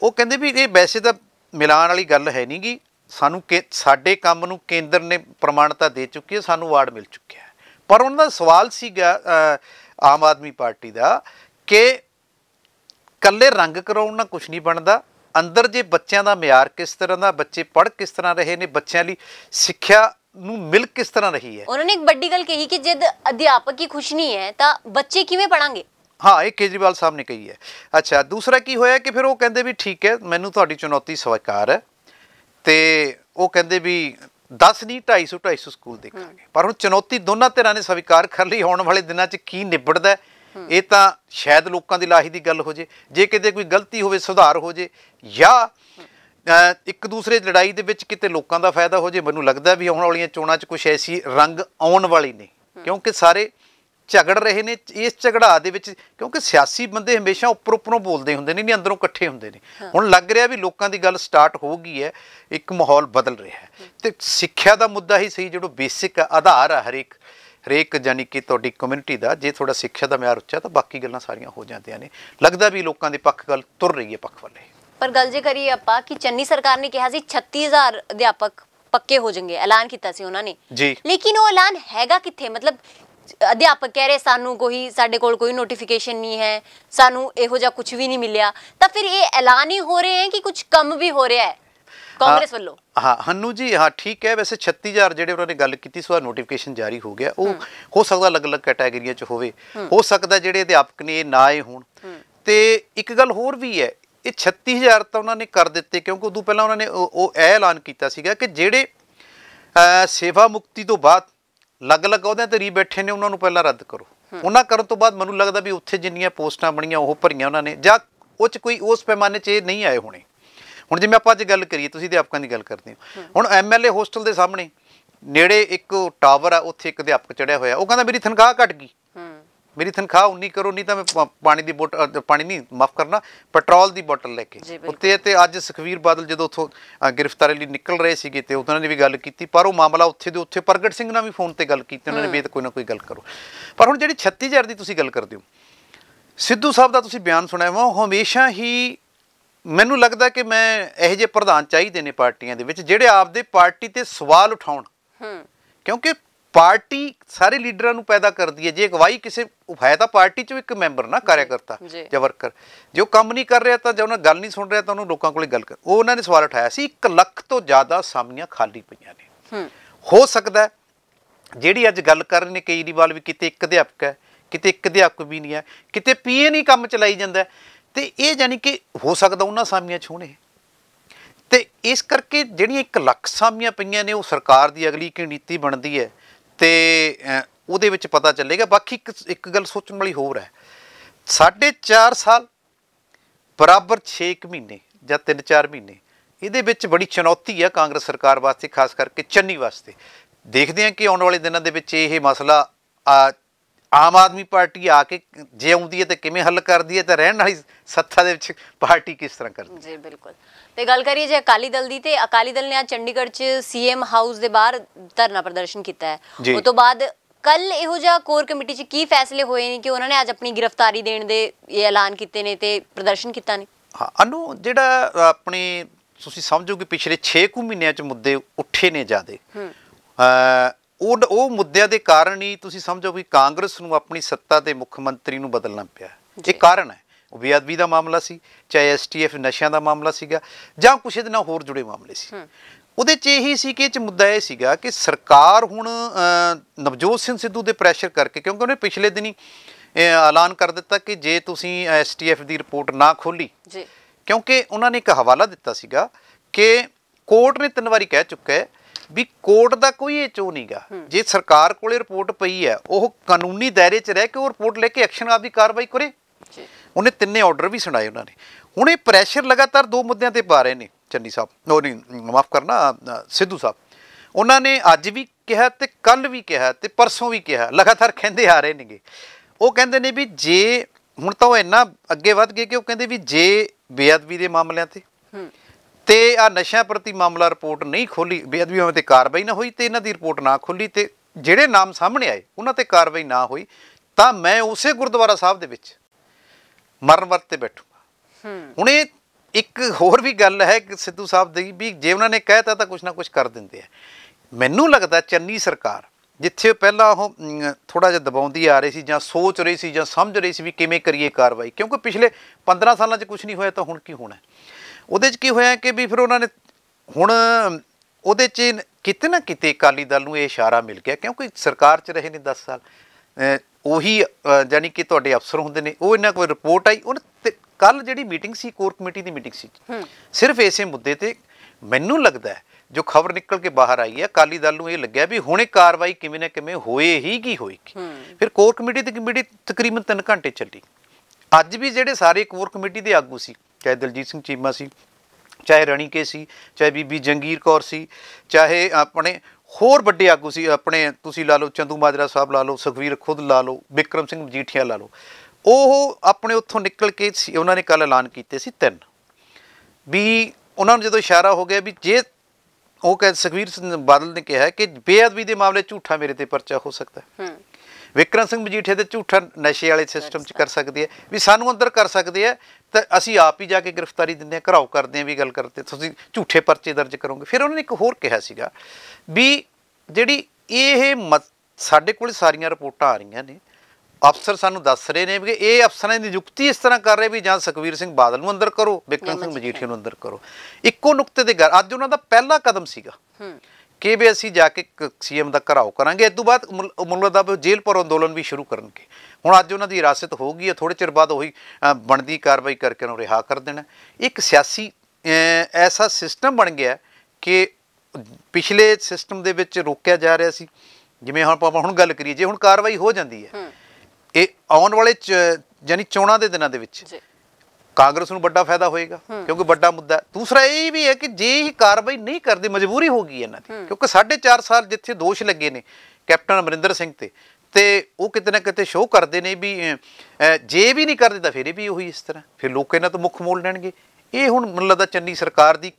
ਉਹ ਕਹਿੰਦੇ ਵੀ ਇਹ ਵੈਸੇ ਤਾਂ ਮਿਲਾਨ ਵਾਲੀ ਗੱਲ ਹੈ ਨਹੀਂਗੀ ਸਾਨੂੰ ਸਾਡੇ ਕੰਮ ਨੂੰ ਕੇਂਦਰ ਨੇ ਪ੍ਰਮਾਣਤਾ ਦੇ ਚੁੱਕੀ ਹੈ ਸਾਨੂੰ ਵਾਰਡ ਮਿਲ ਚੁੱਕਿਆ ਪਰ ਉਹਨਾਂ ਦਾ ਸਵਾਲ ਸੀਗਾ ਆਮ ਆਦਮੀ ਪਾਰਟੀ ਦਾ ਕਿ ਕੱਲੇ ਰੰਗ ਕਰਾਉਣ ਨਾਲ ਕੁਝ ਨਹੀਂ ਬਣਦਾ ਅੰਦਰ ਜੇ ਬੱਚਿਆਂ ਦਾ ਮਿਆਰ ਕਿਸ ਤਰ੍ਹਾਂ ਦਾ ਬੱਚੇ ਪੜ੍ਹ ਕਿਸ ਤਰ੍ਹਾਂ ਰਹੇ ਨੇ ਬੱਚਿਆਂ ਲਈ ਸਿੱਖਿਆ ਨੂੰ ਮਿਲ ਕਿਸ ਤਰ੍ਹਾਂ ਰਹੀ ਹੈ ਉਹਨਾਂ ਨੇ ਇੱਕ ਵੱਡੀ ਗੱਲ ਕਹੀ ਕਿ ਜਦ ਅਧਿਆਪਕ ਹੀ ਖੁਸ਼ ਨਹੀਂ ਹੈ ਤਾਂ ਬੱਚੇ ਕਿਵੇਂ ਪੜਾਂਗੇ ਹਾਂ ਇਹ ਕੇਜਰੀਵਾਲ ਸਾਹਿਬ ਨੇ ਕਹੀ ਹੈ ਅੱਛਾ ਦੂਸਰਾ ਕੀ ਹੋਇਆ ਕਿ ਫਿਰ ਉਹ ਕਹਿੰਦੇ ਵੀ ਠੀਕ ਹੈ ਮੈਨੂੰ ਤੁਹਾਡੀ ਚੁਣੌਤੀ ਸਵੀਕਾਰ ਹੈ ਤੇ ਉਹ ਕਹਿੰਦੇ ਵੀ 10 ਨਹੀਂ 250 250 ਸਕੂਲ ਦੇਖਾਂਗੇ ਪਰ ਹੁਣ ਚੁਣੌਤੀ ਦੋਨਾਂ ਧਿਰਾਂ ਨੇ ਸਵੀਕਾਰ ਕਰ ਲਈ ਆਉਣ ਵਾਲੇ ਦਿਨਾਂ 'ਚ ਕੀ ਨਿਬੜਦਾ ਇਹ ਤਾਂ ਸ਼ਾਇਦ ਲੋਕਾਂ ਦੀ ਲਾਹੀ ਦੀ ਗੱਲ ਹੋ ਜੇ ਜੇ ਕਿਤੇ ਕੋਈ ਗਲਤੀ ਹੋਵੇ ਸੁਧਾਰ ਹੋ ਜੇ ਜਾਂ ਇੱਕ ਦੂਸਰੇ ਲੜਾਈ ਦੇ ਵਿੱਚ ਕਿਤੇ ਲੋਕਾਂ ਦਾ ਫਾਇਦਾ ਹੋ ਜੇ ਮੈਨੂੰ ਲੱਗਦਾ ਵੀ ਆਉਣ ਵਾਲੀਆਂ ਚੋਣਾਂ 'ਚ ਕੁਝ ਐਸੀ ਰੰਗ ਆਉਣ ਵਾਲੀ ਨਹੀਂ ਕਿਉਂਕਿ ਸਾਰੇ ਝਗੜ ਰਹੇ ਨੇ ਇਸ ਝਗੜਾ ਦੇ ਵਿੱਚ ਕਿਉਂਕਿ ਸਿਆਸੀ ਬੰਦੇ ਹਮੇਸ਼ਾ ਉੱਪਰ ਉੱਪਰੋਂ ਬੋਲਦੇ ਹੁੰਦੇ ਨੇ ਨਹੀਂ ਅੰਦਰੋਂ ਇਕੱਠੇ ਹੁੰਦੇ ਨੇ ਹੁਣ ਲੱਗ ਰਿਹਾ ਵੀ ਲੋਕਾਂ ਦੀ ਗੱਲ ਸਟਾਰਟ ਹੋ ਗਈ ਹੈ ਇੱਕ ਮਾਹੌਲ ਬਦਲ ਰਿਹਾ ਹੈ ਤੇ ਸਿੱਖਿਆ ਦਾ ਮੁੱਦਾ ਹੀ ਸਹੀ ਜਿਹੜਾ ਬੇਸਿਕ ਆਧਾਰ ਹੈ ਹਰੇਕ ਹਰੇਕ ਜਾਨੀ ਕਿ ਤੁਹਾਡੀ ਕਮਿਊਨਿਟੀ ਦਾ ਜੇ ਤੁਹਾਡਾ ਸਿੱਖਿਆ ਦਾ ਮਿਆਰ ਉੱਚਾ ਤਾਂ ਬਾਕੀ ਗੱਲਾਂ ਸਾਰੀਆਂ ਹੋ ਜਾਂਦੀਆਂ ਨੇ ਲੱਗਦਾ ਵੀ ਲੋਕਾਂ ਦੇ ਪੱਖ ਗੱਲ ਤੁਰ ਰਹੀ ਹੈ ਪੱਖ ਵੱਲੇ ਪਰ ਗੱਲ ਜੇ ਕਰੀਏ ਆਪਾਂ ਕਿ ਚੰਨੀ ਸਰਕਾਰ ਨੇ ਕਿਹਾ ਸੀ 36000 ਅਧਿਆਪਕ ਪੱਕੇ ਹੋ ਜਾਣਗੇ ਐਲਾਨ ਕੀਤਾ ਸੀ ਉਹਨਾਂ ਨੇ ਜੀ ਲੇਕਿਨ ਉਹ ਐਲਾਨ ਹੈਗਾ ਕਿੱਥੇ ਮਤਲਬ ਅਧਿਆਪਕ ਕਹਿ ਰਹੇ ਸਾਨੂੰ ਕੋਈ ਸਾਡੇ ਕੋਲ ਕੋਈ ਨੋਟੀਫਿਕੇਸ਼ਨ ਨਹੀਂ ਹੈ ਸਾਨੂੰ ਇਹੋ ਜਿਹਾ ਕੁਝ ਵੀ ਨਹੀਂ ਮਿਲਿਆ ਤਾਂ ਫਿਰ ਇਹ ਐਲਾਨ ਹੀ ਹੋ ਰਹੇ ਹੈ ਕਿ ਕੁਝ ਕੰਮ ਵੀ ਹੋ ਰਿਹਾ ਹੈ ਕਾਂਗਰਸ ਵੱਲੋਂ ਹਾਂ ਹੰਨੂ ਜੀ ਹਾਂ ਠੀਕ ਹੈ ਵੈਸੇ 36000 ਜਿਹੜੇ ਉਹਨਾਂ ਨੇ ਗੱਲ ਕੀਤੀ ਸਵਾ ਨੋਟੀਫਿਕੇਸ਼ਨ ਜਾਰੀ ਹੋ ਗਿਆ ਉਹ ਹੋ ਸਕਦਾ ਅਲੱਗ-ਅਲੱਗ ਕੈਟਾਗਰੀਆਂ 'ਚ ਹੋਵੇ ਹੋ ਸਕਦਾ ਜਿਹੜੇ ਅਧਿਆਪਕ ਨੇ ਨਾ ਇਹ ਹੋਣ ਤੇ ਇੱਕ ਗੱਲ ਹੋਰ ਵੀ ਹੈ ਇਹ 36000 ਤਾਂ ਉਹਨਾਂ ਨੇ ਕਰ ਦਿੱਤੇ ਕਿਉਂਕਿ ਉਦੋਂ ਪਹਿਲਾਂ ਉਹਨਾਂ ਨੇ ਉਹ ਐਲਾਨ ਕੀਤਾ ਸੀਗਾ ਕਿ ਜਿਹੜੇ ਸੇਵਾ ਮੁਕਤੀ ਤੋਂ ਬਾਅਦ ਅਲੱਗ-ਅਲੱਗ ਉਹਦੇ ਤੇ ਰੀ ਬੈਠੇ ਨੇ ਉਹਨਾਂ ਨੂੰ ਪਹਿਲਾਂ ਰੱਦ ਕਰੋ ਉਹਨਾਂ ਕਰਨ ਤੋਂ ਬਾਅਦ ਮੈਨੂੰ ਲੱਗਦਾ ਵੀ ਉੱਥੇ ਜਿੰਨੀਆਂ ਪੋਸਟਾਂ ਬਣੀਆਂ ਉਹ ਭਰੀਆਂ ਉਹਨਾਂ ਨੇ ਜਾਂ ਉਹ ਚ ਕੋਈ ਉਸ ਪੈਮਾਨੇ 'ਚ ਇਹ ਨਹੀਂ ਆਏ ਹੋਣੇ ਹੁਣ ਜਿਵੇਂ ਆਪਾਂ ਅੱਜ ਗੱਲ ਕਰੀਏ ਤੁਸੀਂ ਅਧਿਆਪਕਾਂ ਦੀ ਗੱਲ ਕਰਦੇ ਹੋ ਹੁਣ ਐਮਐਲਏ ਹੋਸਟਲ ਦੇ ਸਾਹਮਣੇ ਨੇੜੇ ਇੱਕ ਟਾਵਰ ਆ ਉੱਥੇ ਇੱਕ ਅਧਿਆਪਕ ਚੜਿਆ ਹੋਇਆ ਉਹ ਕਹਿੰਦਾ ਮੇਰੀ ਤਨਖਾਹ ਘਟ ਗਈ ਮੇਰੀ ਤਨਖਾਹ ਉਨੀ ਕਰੋ ਨਹੀਂ ਤਾਂ ਮੈਂ ਪਾਣੀ ਦੀ ਬੋਟਲ ਪਾਣੀ ਨਹੀਂ ਮਾਫ ਕਰਨਾ ਪੈਟਰੋਲ ਦੀ ਬੋਟਲ ਲੈ ਕੇ ਉੱਤੇ ਤੇ ਅੱਜ ਸੁਖਵੀਰ ਬਾਦਲ ਜਦੋਂ ਉਥੋਂ ਗ੍ਰਿਫਤਾਰੀ ਲਈ ਨਿਕਲ ਰਹੇ ਸੀਗੇ ਤੇ ਉਹਨਾਂ ਨੇ ਵੀ ਗੱਲ ਕੀਤੀ ਪਰ ਉਹ ਮਾਮਲਾ ਉੱਥੇ ਦੇ ਉੱਥੇ ਪ੍ਰਗਟ ਸਿੰਘ ਨਾਲ ਵੀ ਫੋਨ ਤੇ ਗੱਲ ਕੀਤੀ ਉਹਨਾਂ ਨੇ ਵੀ ਕੋਈ ਨਾ ਕੋਈ ਗੱਲ ਕਰੋ ਪਰ ਹੁਣ ਜਿਹੜੀ 36000 ਦੀ ਤੁਸੀਂ ਗੱਲ ਕਰਦੇ ਹੋ ਸਿੱਧੂ ਸਾਹਿਬ ਦਾ ਤੁਸੀਂ ਬਿਆਨ ਸੁਣਿਆ ਵਾ ਹਮੇਸ਼ਾ ਹੀ ਮੈਨੂੰ ਲੱਗਦਾ ਕਿ ਮੈਂ ਇਹੋ ਜਿਹੇ ਪ੍ਰਧਾਨ ਚਾਹੀਦੇ ਨੇ ਪਾਰਟੀਆਂ ਦੇ ਵਿੱਚ ਜਿਹੜੇ ਆਪਦੇ ਪਾਰਟੀ ਤੇ ਸਵਾਲ ਉਠਾਉਣ ਹੂੰ ਕਿਉਂਕਿ ਪਾਰਟੀ ਸਾਰੇ ਲੀਡਰਾਂ ਨੂੰ ਪੈਦਾ ਕਰਦੀ ਹੈ ਜੇ ਅਗਵਾਈ ਕਿਸੇ ਹੈ ਤਾਂ ਪਾਰਟੀ ਚੋਂ ਇੱਕ ਮੈਂਬਰ ਨਾ ਕਾਰਜਕਰਤਾ ਜਾਂ ਵਰਕਰ ਜੇ ਉਹ ਕੰਮ ਨਹੀਂ ਕਰ ਰਿਹਾ ਤਾਂ ਜੇ ਉਹਨਾਂ ਗੱਲ ਨਹੀਂ ਸੁਣ ਰਿਹਾ ਤਾਂ ਉਹਨੂੰ ਲੋਕਾਂ ਕੋਲੇ ਗੱਲ ਕਰ ਉਹ ਉਹਨਾਂ ਨੇ ਸਵਾਲ ਉਠਾਇਆ ਸੀ 1 ਲੱਖ ਤੋਂ ਜ਼ਿਆਦਾ ਸਾਮੀਆਂ ਖਾਲੀ ਪਈਆਂ ਨੇ ਹੋ ਸਕਦਾ ਜਿਹੜੀ ਅੱਜ ਗੱਲ ਕਰ ਰਹੇ ਨੇ ਕੇਜਰੀਵਾਲ ਵੀ ਕਿਤੇ ਇੱਕ ਅਧਿਆਪਕ ਹੈ ਕਿਤੇ ਇੱਕ ਅਧਿਆਪਕ ਵੀ ਨਹੀਂ ਹੈ ਕਿਤੇ ਪੀਏ ਨਹੀਂ ਕੰਮ ਚਲਾਈ ਜਾਂਦਾ ਤੇ ਇਹ ਜਾਨੀ ਕਿ ਹੋ ਸਕਦਾ ਉਹਨਾਂ ਸਾਮੀਆਂ ਛੋਣੇ ਤੇ ਇਸ ਕਰਕੇ ਜਿਹੜੀਆਂ 1 ਲੱਖ ਸਾਮੀਆਂ ਪਈਆਂ ਨੇ ਉਹ ਸਰਕਾਰ ਦੀ ਅਗਲੀ ਕੀ ਨੀਤੀ ਬਣਦੀ ਹੈ ਤੇ ਉਹਦੇ ਵਿੱਚ ਪਤਾ ਚੱਲੇਗਾ ਬਾਕੀ ਇੱਕ ਇੱਕ ਗੱਲ ਸੋਚਣ ਵਾਲੀ ਹੋਰ ਹੈ 4.5 ਸਾਲ ਬਰਾਬਰ 6 ਮਹੀਨੇ ਜਾਂ 3-4 ਮਹੀਨੇ ਇਹਦੇ ਵਿੱਚ ਬੜੀ ਚੁਣੌਤੀ ਹੈ ਕਾਂਗਰਸ ਸਰਕਾਰ ਵਾਸਤੇ ਖਾਸ ਕਰਕੇ ਚੰਨੀ ਵਾਸਤੇ ਦੇਖਦੇ ਹਾਂ ਕਿ ਆਉਣ ਵਾਲੇ ਦਿਨਾਂ ਦੇ ਵਿੱਚ ਇਹ ਮਸਲਾ ਆਮ ਆਦਮੀ ਪਾਰਟੀ ਆ ਕੇ ਜੇ ਆਉਂਦੀ ਹੈ ਤੇ ਕਿਵੇਂ ਹੱਲ ਕਰਦੀ ਹੈ ਤੇ ਰਹਿਣ ਵਾਲੀ ਸੱਤਾ ਦੇ ਵਿੱਚ ਪਾਰਟੀ ਕਿਸ ਤਰ੍ਹਾਂ ਕਰਦੀ ਜੀ ਬਿਲਕੁਲ ਤੇ ਗੱਲ ਕਰੀਏ ਜੇ ਅਕਾਲੀ ਦਲ ਦੀ ਤੇ ਅਕਾਲੀ ਦਲ ਨੇ ਅੱਜ ਚੰਡੀਗੜ੍ਹ 'ਚ ਸੀਐਮ ਹਾਊਸ ਦੇ ਬਾਹਰ ਧਰਨਾ ਪ੍ਰਦਰਸ਼ਨ ਕੀਤਾ ਹੈ ਉਸ ਤੋਂ ਬਾਅਦ ਕੱਲ ਇਹੋ ਜਿਹਾ ਕੋਰ ਕਮੇਟੀ 'ਚ ਕੀ ਫੈਸਲੇ ਹੋਏ ਨੇ ਕਿ ਉਹਨਾਂ ਨੇ ਅੱਜ ਆਪਣੀ ਗ੍ਰਿਫਤਾਰੀ ਦੇਣ ਦੇ ਇਹ ਐਲਾਨ ਕੀਤੇ ਨੇ ਤੇ ਪ੍ਰਦਰਸ਼ਨ ਕੀਤਾ ਨੇ ਹਾਂ ਅਨੂ ਜਿਹੜਾ ਆਪਣੇ ਤੁਸੀਂ ਸਮਝੋ ਕਿ ਪਿਛਲੇ 6 ਕੁ ਮਹੀਨਿਆਂ 'ਚ ਮੁੱਦੇ ਉੱਠੇ ਨੇ ਜ਼ਿਆਦੇ ਹੂੰ ਉਹ ਉਹ ਮੁੱਦਿਆਂ ਦੇ ਕਾਰਨ ਹੀ ਤੁਸੀਂ ਸਮਝੋ ਵੀ ਕਾਂਗਰਸ ਨੂੰ ਆਪਣੀ ਸੱਤਾ ਤੇ ਮੁੱਖ ਮੰਤਰੀ ਨੂੰ ਬਦਲਣਾ ਪਿਆ ਇਹ ਕਾਰਨ ਹੈ ਉਹ ਬੇਅਦਬੀ ਦਾ ਮਾਮਲਾ ਸੀ ਚਾਹੇ ਐਸਟੀਐਫ ਨਸ਼ਿਆਂ ਦਾ ਮਾਮਲਾ ਸੀਗਾ ਜਾਂ ਕੁਛ ਇਹਦੇ ਨਾਲ ਹੋਰ ਜੁੜੇ ਮਾਮਲੇ ਸੀ ਉਹਦੇ 'ਚ ਇਹੀ ਸੀ ਕਿ ਇਹ 'ਚ ਮੁੱਦਾ ਇਹ ਸੀਗਾ ਕਿ ਸਰਕਾਰ ਹੁਣ ਨਵਜੋਤ ਸਿੰਘ ਸਿੱਧੂ ਦੇ ਪ੍ਰੈਸ਼ਰ ਕਰਕੇ ਕਿਉਂਕਿ ਉਹਨੇ ਪਿਛਲੇ ਦਿਨੀ ਐਲਾਨ ਕਰ ਦਿੱਤਾ ਕਿ ਜੇ ਤੁਸੀਂ ਐਸਟੀਐਫ ਦੀ ਰਿਪੋਰਟ ਨਾ ਖੋਲੀ ਜੀ ਕਿਉਂਕਿ ਉਹਨਾਂ ਨੇ ਇੱਕ ਹਵਾਲਾ ਦਿੱਤਾ ਸੀਗਾ ਕਿ ਕੋਰਟ ਨੇ ਤਿੰਨ ਵਾਰੀ ਕਹਿ ਚੁੱਕਾ ਹੈ ਵੀ ਕੋਰਟ ਦਾ ਕੋਈ ਇਹ ਚੋ ਨਹੀਂਗਾ ਜੇ ਸਰਕਾਰ ਕੋਲੇ ਰਿਪੋਰਟ ਪਈ ਹੈ ਉਹ ਕਾਨੂੰਨੀ ਦਾਇਰੇ 'ਚ ਰਹਿ ਕੇ ਉਹ ਰਿਪੋਰਟ ਲੈ ਕੇ ਐਕਸ਼ਨ ਆਪਦੀ ਕਾਰਵਾਈ ਕਰੇ ਉਹਨੇ ਤਿੰਨੇ ਆਰਡਰ ਵੀ ਸੁਣਾਏ ਉਹਨਾਂ ਨੇ ਹੁਣ ਇਹ ਪ੍ਰੈਸ਼ਰ ਲਗਾਤਾਰ ਦੋ ਮੁੱਦਿਆਂ ਤੇ ਪਾ ਰਹੇ ਨੇ ਚੰਨੀ ਸਾਹਿਬ ਉਹ ਨਹੀਂ ਮਾਫ ਕਰਨਾ ਸਿੱਧੂ ਸਾਹਿਬ ਉਹਨਾਂ ਨੇ ਅੱਜ ਵੀ ਕਿਹਾ ਤੇ ਕੱਲ ਵੀ ਕਿਹਾ ਤੇ ਪਰਸੋਂ ਵੀ ਕਿਹਾ ਲਗਾਤਾਰ ਕਹਿੰਦੇ ਆ ਰਹੇ ਨੇਗੇ ਉਹ ਕਹਿੰਦੇ ਨੇ ਵੀ ਜੇ ਹੁਣ ਤਾਂ ਉਹ ਇੰਨਾ ਅੱਗੇ ਵੱਧ ਗਏ ਕਿ ਉਹ ਕਹਿੰਦੇ ਵੀ ਜੇ ਬੇਅਦਬੀ ਦੇ ਮਾਮਲਿਆਂ ਤੇ ਹੂੰ ਤੇ ਆ ਨਸ਼ਿਆਂ ਪ੍ਰਤੀ ਮਾਮਲਾ ਰਿਪੋਰਟ ਨਹੀਂ ਖੋਲੀ ਹੋਵੇ ਤੇ ਕਾਰਵਾਈ ਨਾ ਹੋਈ ਤੇ ਇਹਨਾਂ ਦੀ ਰਿਪੋਰਟ ਨਾ ਖੋਲੀ ਤੇ ਜਿਹੜੇ ਨਾਮ ਸਾਹਮਣੇ ਆਏ ਉਹਨਾਂ ਤੇ ਕਾਰਵਾਈ ਨਾ ਹੋਈ ਤਾਂ ਮੈਂ ਉਸੇ ਗੁਰਦੁਆਰਾ ਸਾਹਿਬ ਦੇ ਵਿੱਚ ਮਰਨ ਵਰਤ ਤੇ ਬੈਠੂਗਾ ਹੁਣ ਇਹ ਇੱਕ ਹੋਰ ਵੀ ਗੱਲ ਹੈ ਕਿ ਸਿੱਧੂ ਸਾਹਿਬ ਦੀ ਵੀ ਜੇ ਉਹਨਾਂ ਨੇ ਕਹਿਤਾ ਤਾਂ ਕੁਝ ਨਾ ਕੁਝ ਕਰ ਦਿੰਦੇ ਆ ਮੈਨੂੰ ਲੱਗਦਾ ਚੰਨੀ ਸਰਕਾਰ ਜਿੱਥੇ ਪਹਿਲਾਂ ਉਹ ਥੋੜਾ ਜਿਹਾ ਦਬਾਉਂਦੀ ਆ ਰਹੀ ਸੀ ਜਾਂ ਸੋਚ ਰਹੀ ਸੀ ਜਾਂ ਸਮਝ ਰਹੀ ਸੀ ਵੀ ਕਿਵੇਂ ਕਰੀਏ ਕਾਰਵਾਈ ਕਿਉਂਕਿ ਪਿਛਲੇ 15 ਸਾਲਾਂ 'ਚ ਕੁਝ ਨਹੀਂ ਹੋਇਆ ਤਾਂ ਹੁਣ ਕੀ ਹੋਣਾ ਉਹਦੇ 'ਚ ਕੀ ਹੋਇਆ ਕਿ ਵੀ ਫਿਰ ਉਹਨਾਂ ਨੇ ਹੁਣ ਉਹਦੇ 'ਚ ਕਿਤੇ ਨਾ ਕਿਤੇ ਅਕਾਲੀ ਦਲ ਨੂੰ ਇਹ ਇਸ਼ਾਰਾ ਮਿਲ ਗਿਆ ਕਿਉਂਕਿ ਸਰਕਾਰ 'ਚ ਰਹੇ ਨੇ 10 ਸਾਲ ਉਹੀ ਜਾਨੀ ਕਿ ਤੁਹਾਡੇ ਅਫਸਰ ਹੁੰਦੇ ਨੇ ਉਹ ਇਹਨਾਂ ਕੋਈ ਰਿਪੋਰਟ ਆਈ ਉਹਨਾਂ ਕੱਲ ਜਿਹੜੀ ਮੀਟਿੰਗ ਸੀ ਕੋਰ ਕਮੇਟੀ ਦੀ ਮੀਟਿੰਗ ਸੀ ਸਿਰਫ ਇਸੇ ਮੁੱਦੇ ਤੇ ਮੈਨੂੰ ਲੱਗਦਾ ਹੈ ਜੋ ਖਬਰ ਨਿਕਲ ਕੇ ਬਾਹਰ ਆਈ ਹੈ ਕਾਲੀ ਦਲ ਨੂੰ ਇਹ ਲੱਗਿਆ ਵੀ ਹੁਣੇ ਕਾਰਵਾਈ ਕਿਵੇਂ ਨਾ ਕਿਵੇਂ ਹੋਏ ਹੀ ਕੀ ਹੋਏਗੀ ਫਿਰ ਕੋਰ ਕਮੇਟੀ ਦੀ ਕਮੇਟੀ ਤਕਰੀਬਨ 3 ਘੰਟੇ ਚੱਲੀ ਅੱਜ ਵੀ ਜਿਹੜੇ ਸਾਰੇ ਕੋਰ ਕਮੇਟੀ ਦੇ ਆਗੂ ਸੀ ਚਾਹੇ ਦਲਜੀਤ ਸਿੰਘ ਚੀਮਾ ਸੀ ਚਾਹੇ ਰਣੀਕੇ ਸੀ ਚਾਹੇ ਬੀਬੀ ਜੰਗੀਰ ਕੌਰ ਸੀ ਚਾਹੇ ਆਪਣੇ ਹੋਰ ਵੱਡੇ ਆਗੂ ਸੀ ਆਪਣੇ ਤੁਸੀਂ ਲਾ ਲਓ ਚੰਦੂ ਮਾਜਰਾ ਸਾਹਿਬ ਲਾ ਲਓ ਸੁਖਵੀਰ ਖੁਦ ਲਾ ਲਓ ਵਿਕਰਮ ਸਿੰਘ ਮਜੀਠੀਆ ਲਾ ਲਓ ਉਹ ਆਪਣੇ ਉੱਥੋਂ ਨਿਕਲ ਕੇ ਸੀ ਉਹਨਾਂ ਨੇ ਕੱਲ ਐਲਾਨ ਕੀਤੇ ਸੀ ਤਿੰਨ ਵੀ ਉਹਨਾਂ ਨੂੰ ਜਦੋਂ ਇਸ਼ਾਰਾ ਹੋ ਗਿਆ ਵੀ ਜੇ ਉਹ ਕਹੇ ਸੁਖਵੀਰ ਸਿੰਘ ਬਾਦਲ ਨੇ ਕਿਹਾ ਕਿ ਬੇਅਦਬੀ ਦੇ ਮਾਮਲੇ ਝੂਠਾ ਮੇਰੇ ਤੇ ਪਰਚਾ ਹੋ ਸਕਦਾ ਹੈ ਵਿਕਰਮ ਸਿੰਘ ਮਜੀਠੇ ਦੇ ਝੂਠਾ ਨਸ਼ੇ ਵਾਲੇ ਸਿਸਟਮ 'ਚ ਕਰ ਸਕਦੀ ਹੈ ਵੀ ਸਾਨੂੰ ਅੰਦਰ ਕਰ ਸਕਦੇ ਆ ਤੇ ਅਸੀਂ ਆਪ ਹੀ ਜਾ ਕੇ ਗ੍ਰਿਫਤਾਰੀ ਦਿੰਦੇ ਆ ਘਰਾਓ ਕਰਦੇ ਆ ਵੀ ਗੱਲ ਕਰਦੇ ਤੁਸੀਂ ਝੂਠੇ ਪਰਚੇ ਦਰਜ ਕਰੋਗੇ ਫਿਰ ਉਹਨਾਂ ਨੇ ਇੱਕ ਹੋਰ ਕਿਹਾ ਸੀਗਾ ਵੀ ਜਿਹੜੀ ਇਹ ਸਾਡੇ ਕੋਲ ਸਾਰੀਆਂ ਰਿਪੋਰਟਾਂ ਆ ਰਹੀਆਂ ਨੇ ਅਫਸਰ ਸਾਨੂੰ ਦੱਸ ਰਹੇ ਨੇ ਕਿ ਇਹ ਅਫਸਰਾਂ ਦੀ ਨਿਯੁਕਤੀ ਇਸ ਤਰ੍ਹਾਂ ਕਰ ਰਹੇ ਵੀ ਜਾਂ ਸੁਖਵੀਰ ਸਿੰਘ ਬਾਦਲ ਨੂੰ ਅੰਦਰ ਕਰੋ ਵਿਕਰਮ ਸਿੰਘ ਮਜੀਠੀ ਨੂੰ ਅੰਦਰ ਕਰੋ ਇੱਕੋ ਨੁਕਤੇ ਦੇ ਅੱਜ ਉਹਨਾਂ ਦਾ ਪਹਿਲਾ ਕਦਮ ਸੀਗਾ ਹੂੰ ਕਿ ਵੀ ਅਸੀਂ ਜਾ ਕੇ ਸੀਐਮ ਦਾ ਘਰਾਓ ਕਰਾਂਗੇ ਇਸ ਤੋਂ ਬਾਅਦ ਮੁੱਲਾ ਦਾ ਜੇਲ੍ਹ ਪਰ ਅੰਦੋਲਨ ਵੀ ਸ਼ੁਰੂ ਕਰਨਗੇ ਹੁਣ ਅੱਜ ਉਹਨਾਂ ਦੀ ਹਿਰਾਸਤ ਹੋ ਗਈ ਹੈ ਥੋੜੇ ਚਿਰ ਬਾਅਦ ਉਹੀ ਬਣਦੀ ਕਾਰਵਾਈ ਕਰਕੇ ਉਹਨੂੰ ਰਿਹਾ ਕਰ ਦੇਣਾ ਇੱਕ ਸਿਆਸੀ ਐਸਾ ਸਿਸਟਮ ਬਣ ਗਿਆ ਕਿ ਪਿਛਲੇ ਸਿਸਟਮ ਦੇ ਵਿੱਚ ਰੋਕਿਆ ਜਾ ਰਿਹਾ ਸੀ ਜਿਵੇਂ ਹੁਣ ਆਪਾਂ ਹੁਣ ਗੱਲ ਕਰੀਏ ਜੇ ਹੁਣ ਕਾਰਵਾਈ ਹੋ ਜਾਂਦੀ ਹੈ ਇਹ ਆਉਣ ਵਾਲੇ ਯਾਨੀ ਚੋਣਾਂ ਦੇ ਦਿਨਾਂ ਦੇ ਵਿੱਚ ਕਾਂਗਰਸ ਨੂੰ ਵੱਡਾ ਫਾਇਦਾ ਹੋਏਗਾ ਕਿਉਂਕਿ ਵੱਡਾ ਮੁੱਦਾ ਦੂਸਰਾ ਇਹ ਵੀ ਹੈ ਕਿ ਜੇ ਹੀ ਕਾਰਵਾਈ ਨਹੀਂ ਕਰਦੇ ਮਜਬੂਰੀ ਹੋ ਗਈ ਇਹਨਾਂ ਦੀ ਕਿਉਂਕਿ 4.5 ਸਾਲ ਜਿੱਥੇ ਦੋਸ਼ ਲੱਗੇ ਨੇ ਕੈਪਟਨ ਅਮਰਿੰਦਰ ਸਿੰਘ ਤੇ ਤੇ ਉਹ ਕਿਤੇ ਨਾ ਕਿਤੇ ਸ਼ੋਅ ਕਰਦੇ ਨੇ ਵੀ ਜੇ ਵੀ ਨਹੀਂ ਕਰਦੇ ਤਾਂ ਫਿਰ ਇਹ ਵੀ ਉਹੀ ਇਸ ਤਰ੍ਹਾਂ ਫਿਰ ਲੋਕ ਇਹਨਾਂ ਤੋਂ ਮੁੱਖ ਮੋਲ ਲੈਣਗੇ ਇਹ ਹੁਣ ਮਨ ਲੱਗਦਾ ਚੰਨੀ ਸਰਕਾਰ ਦੀ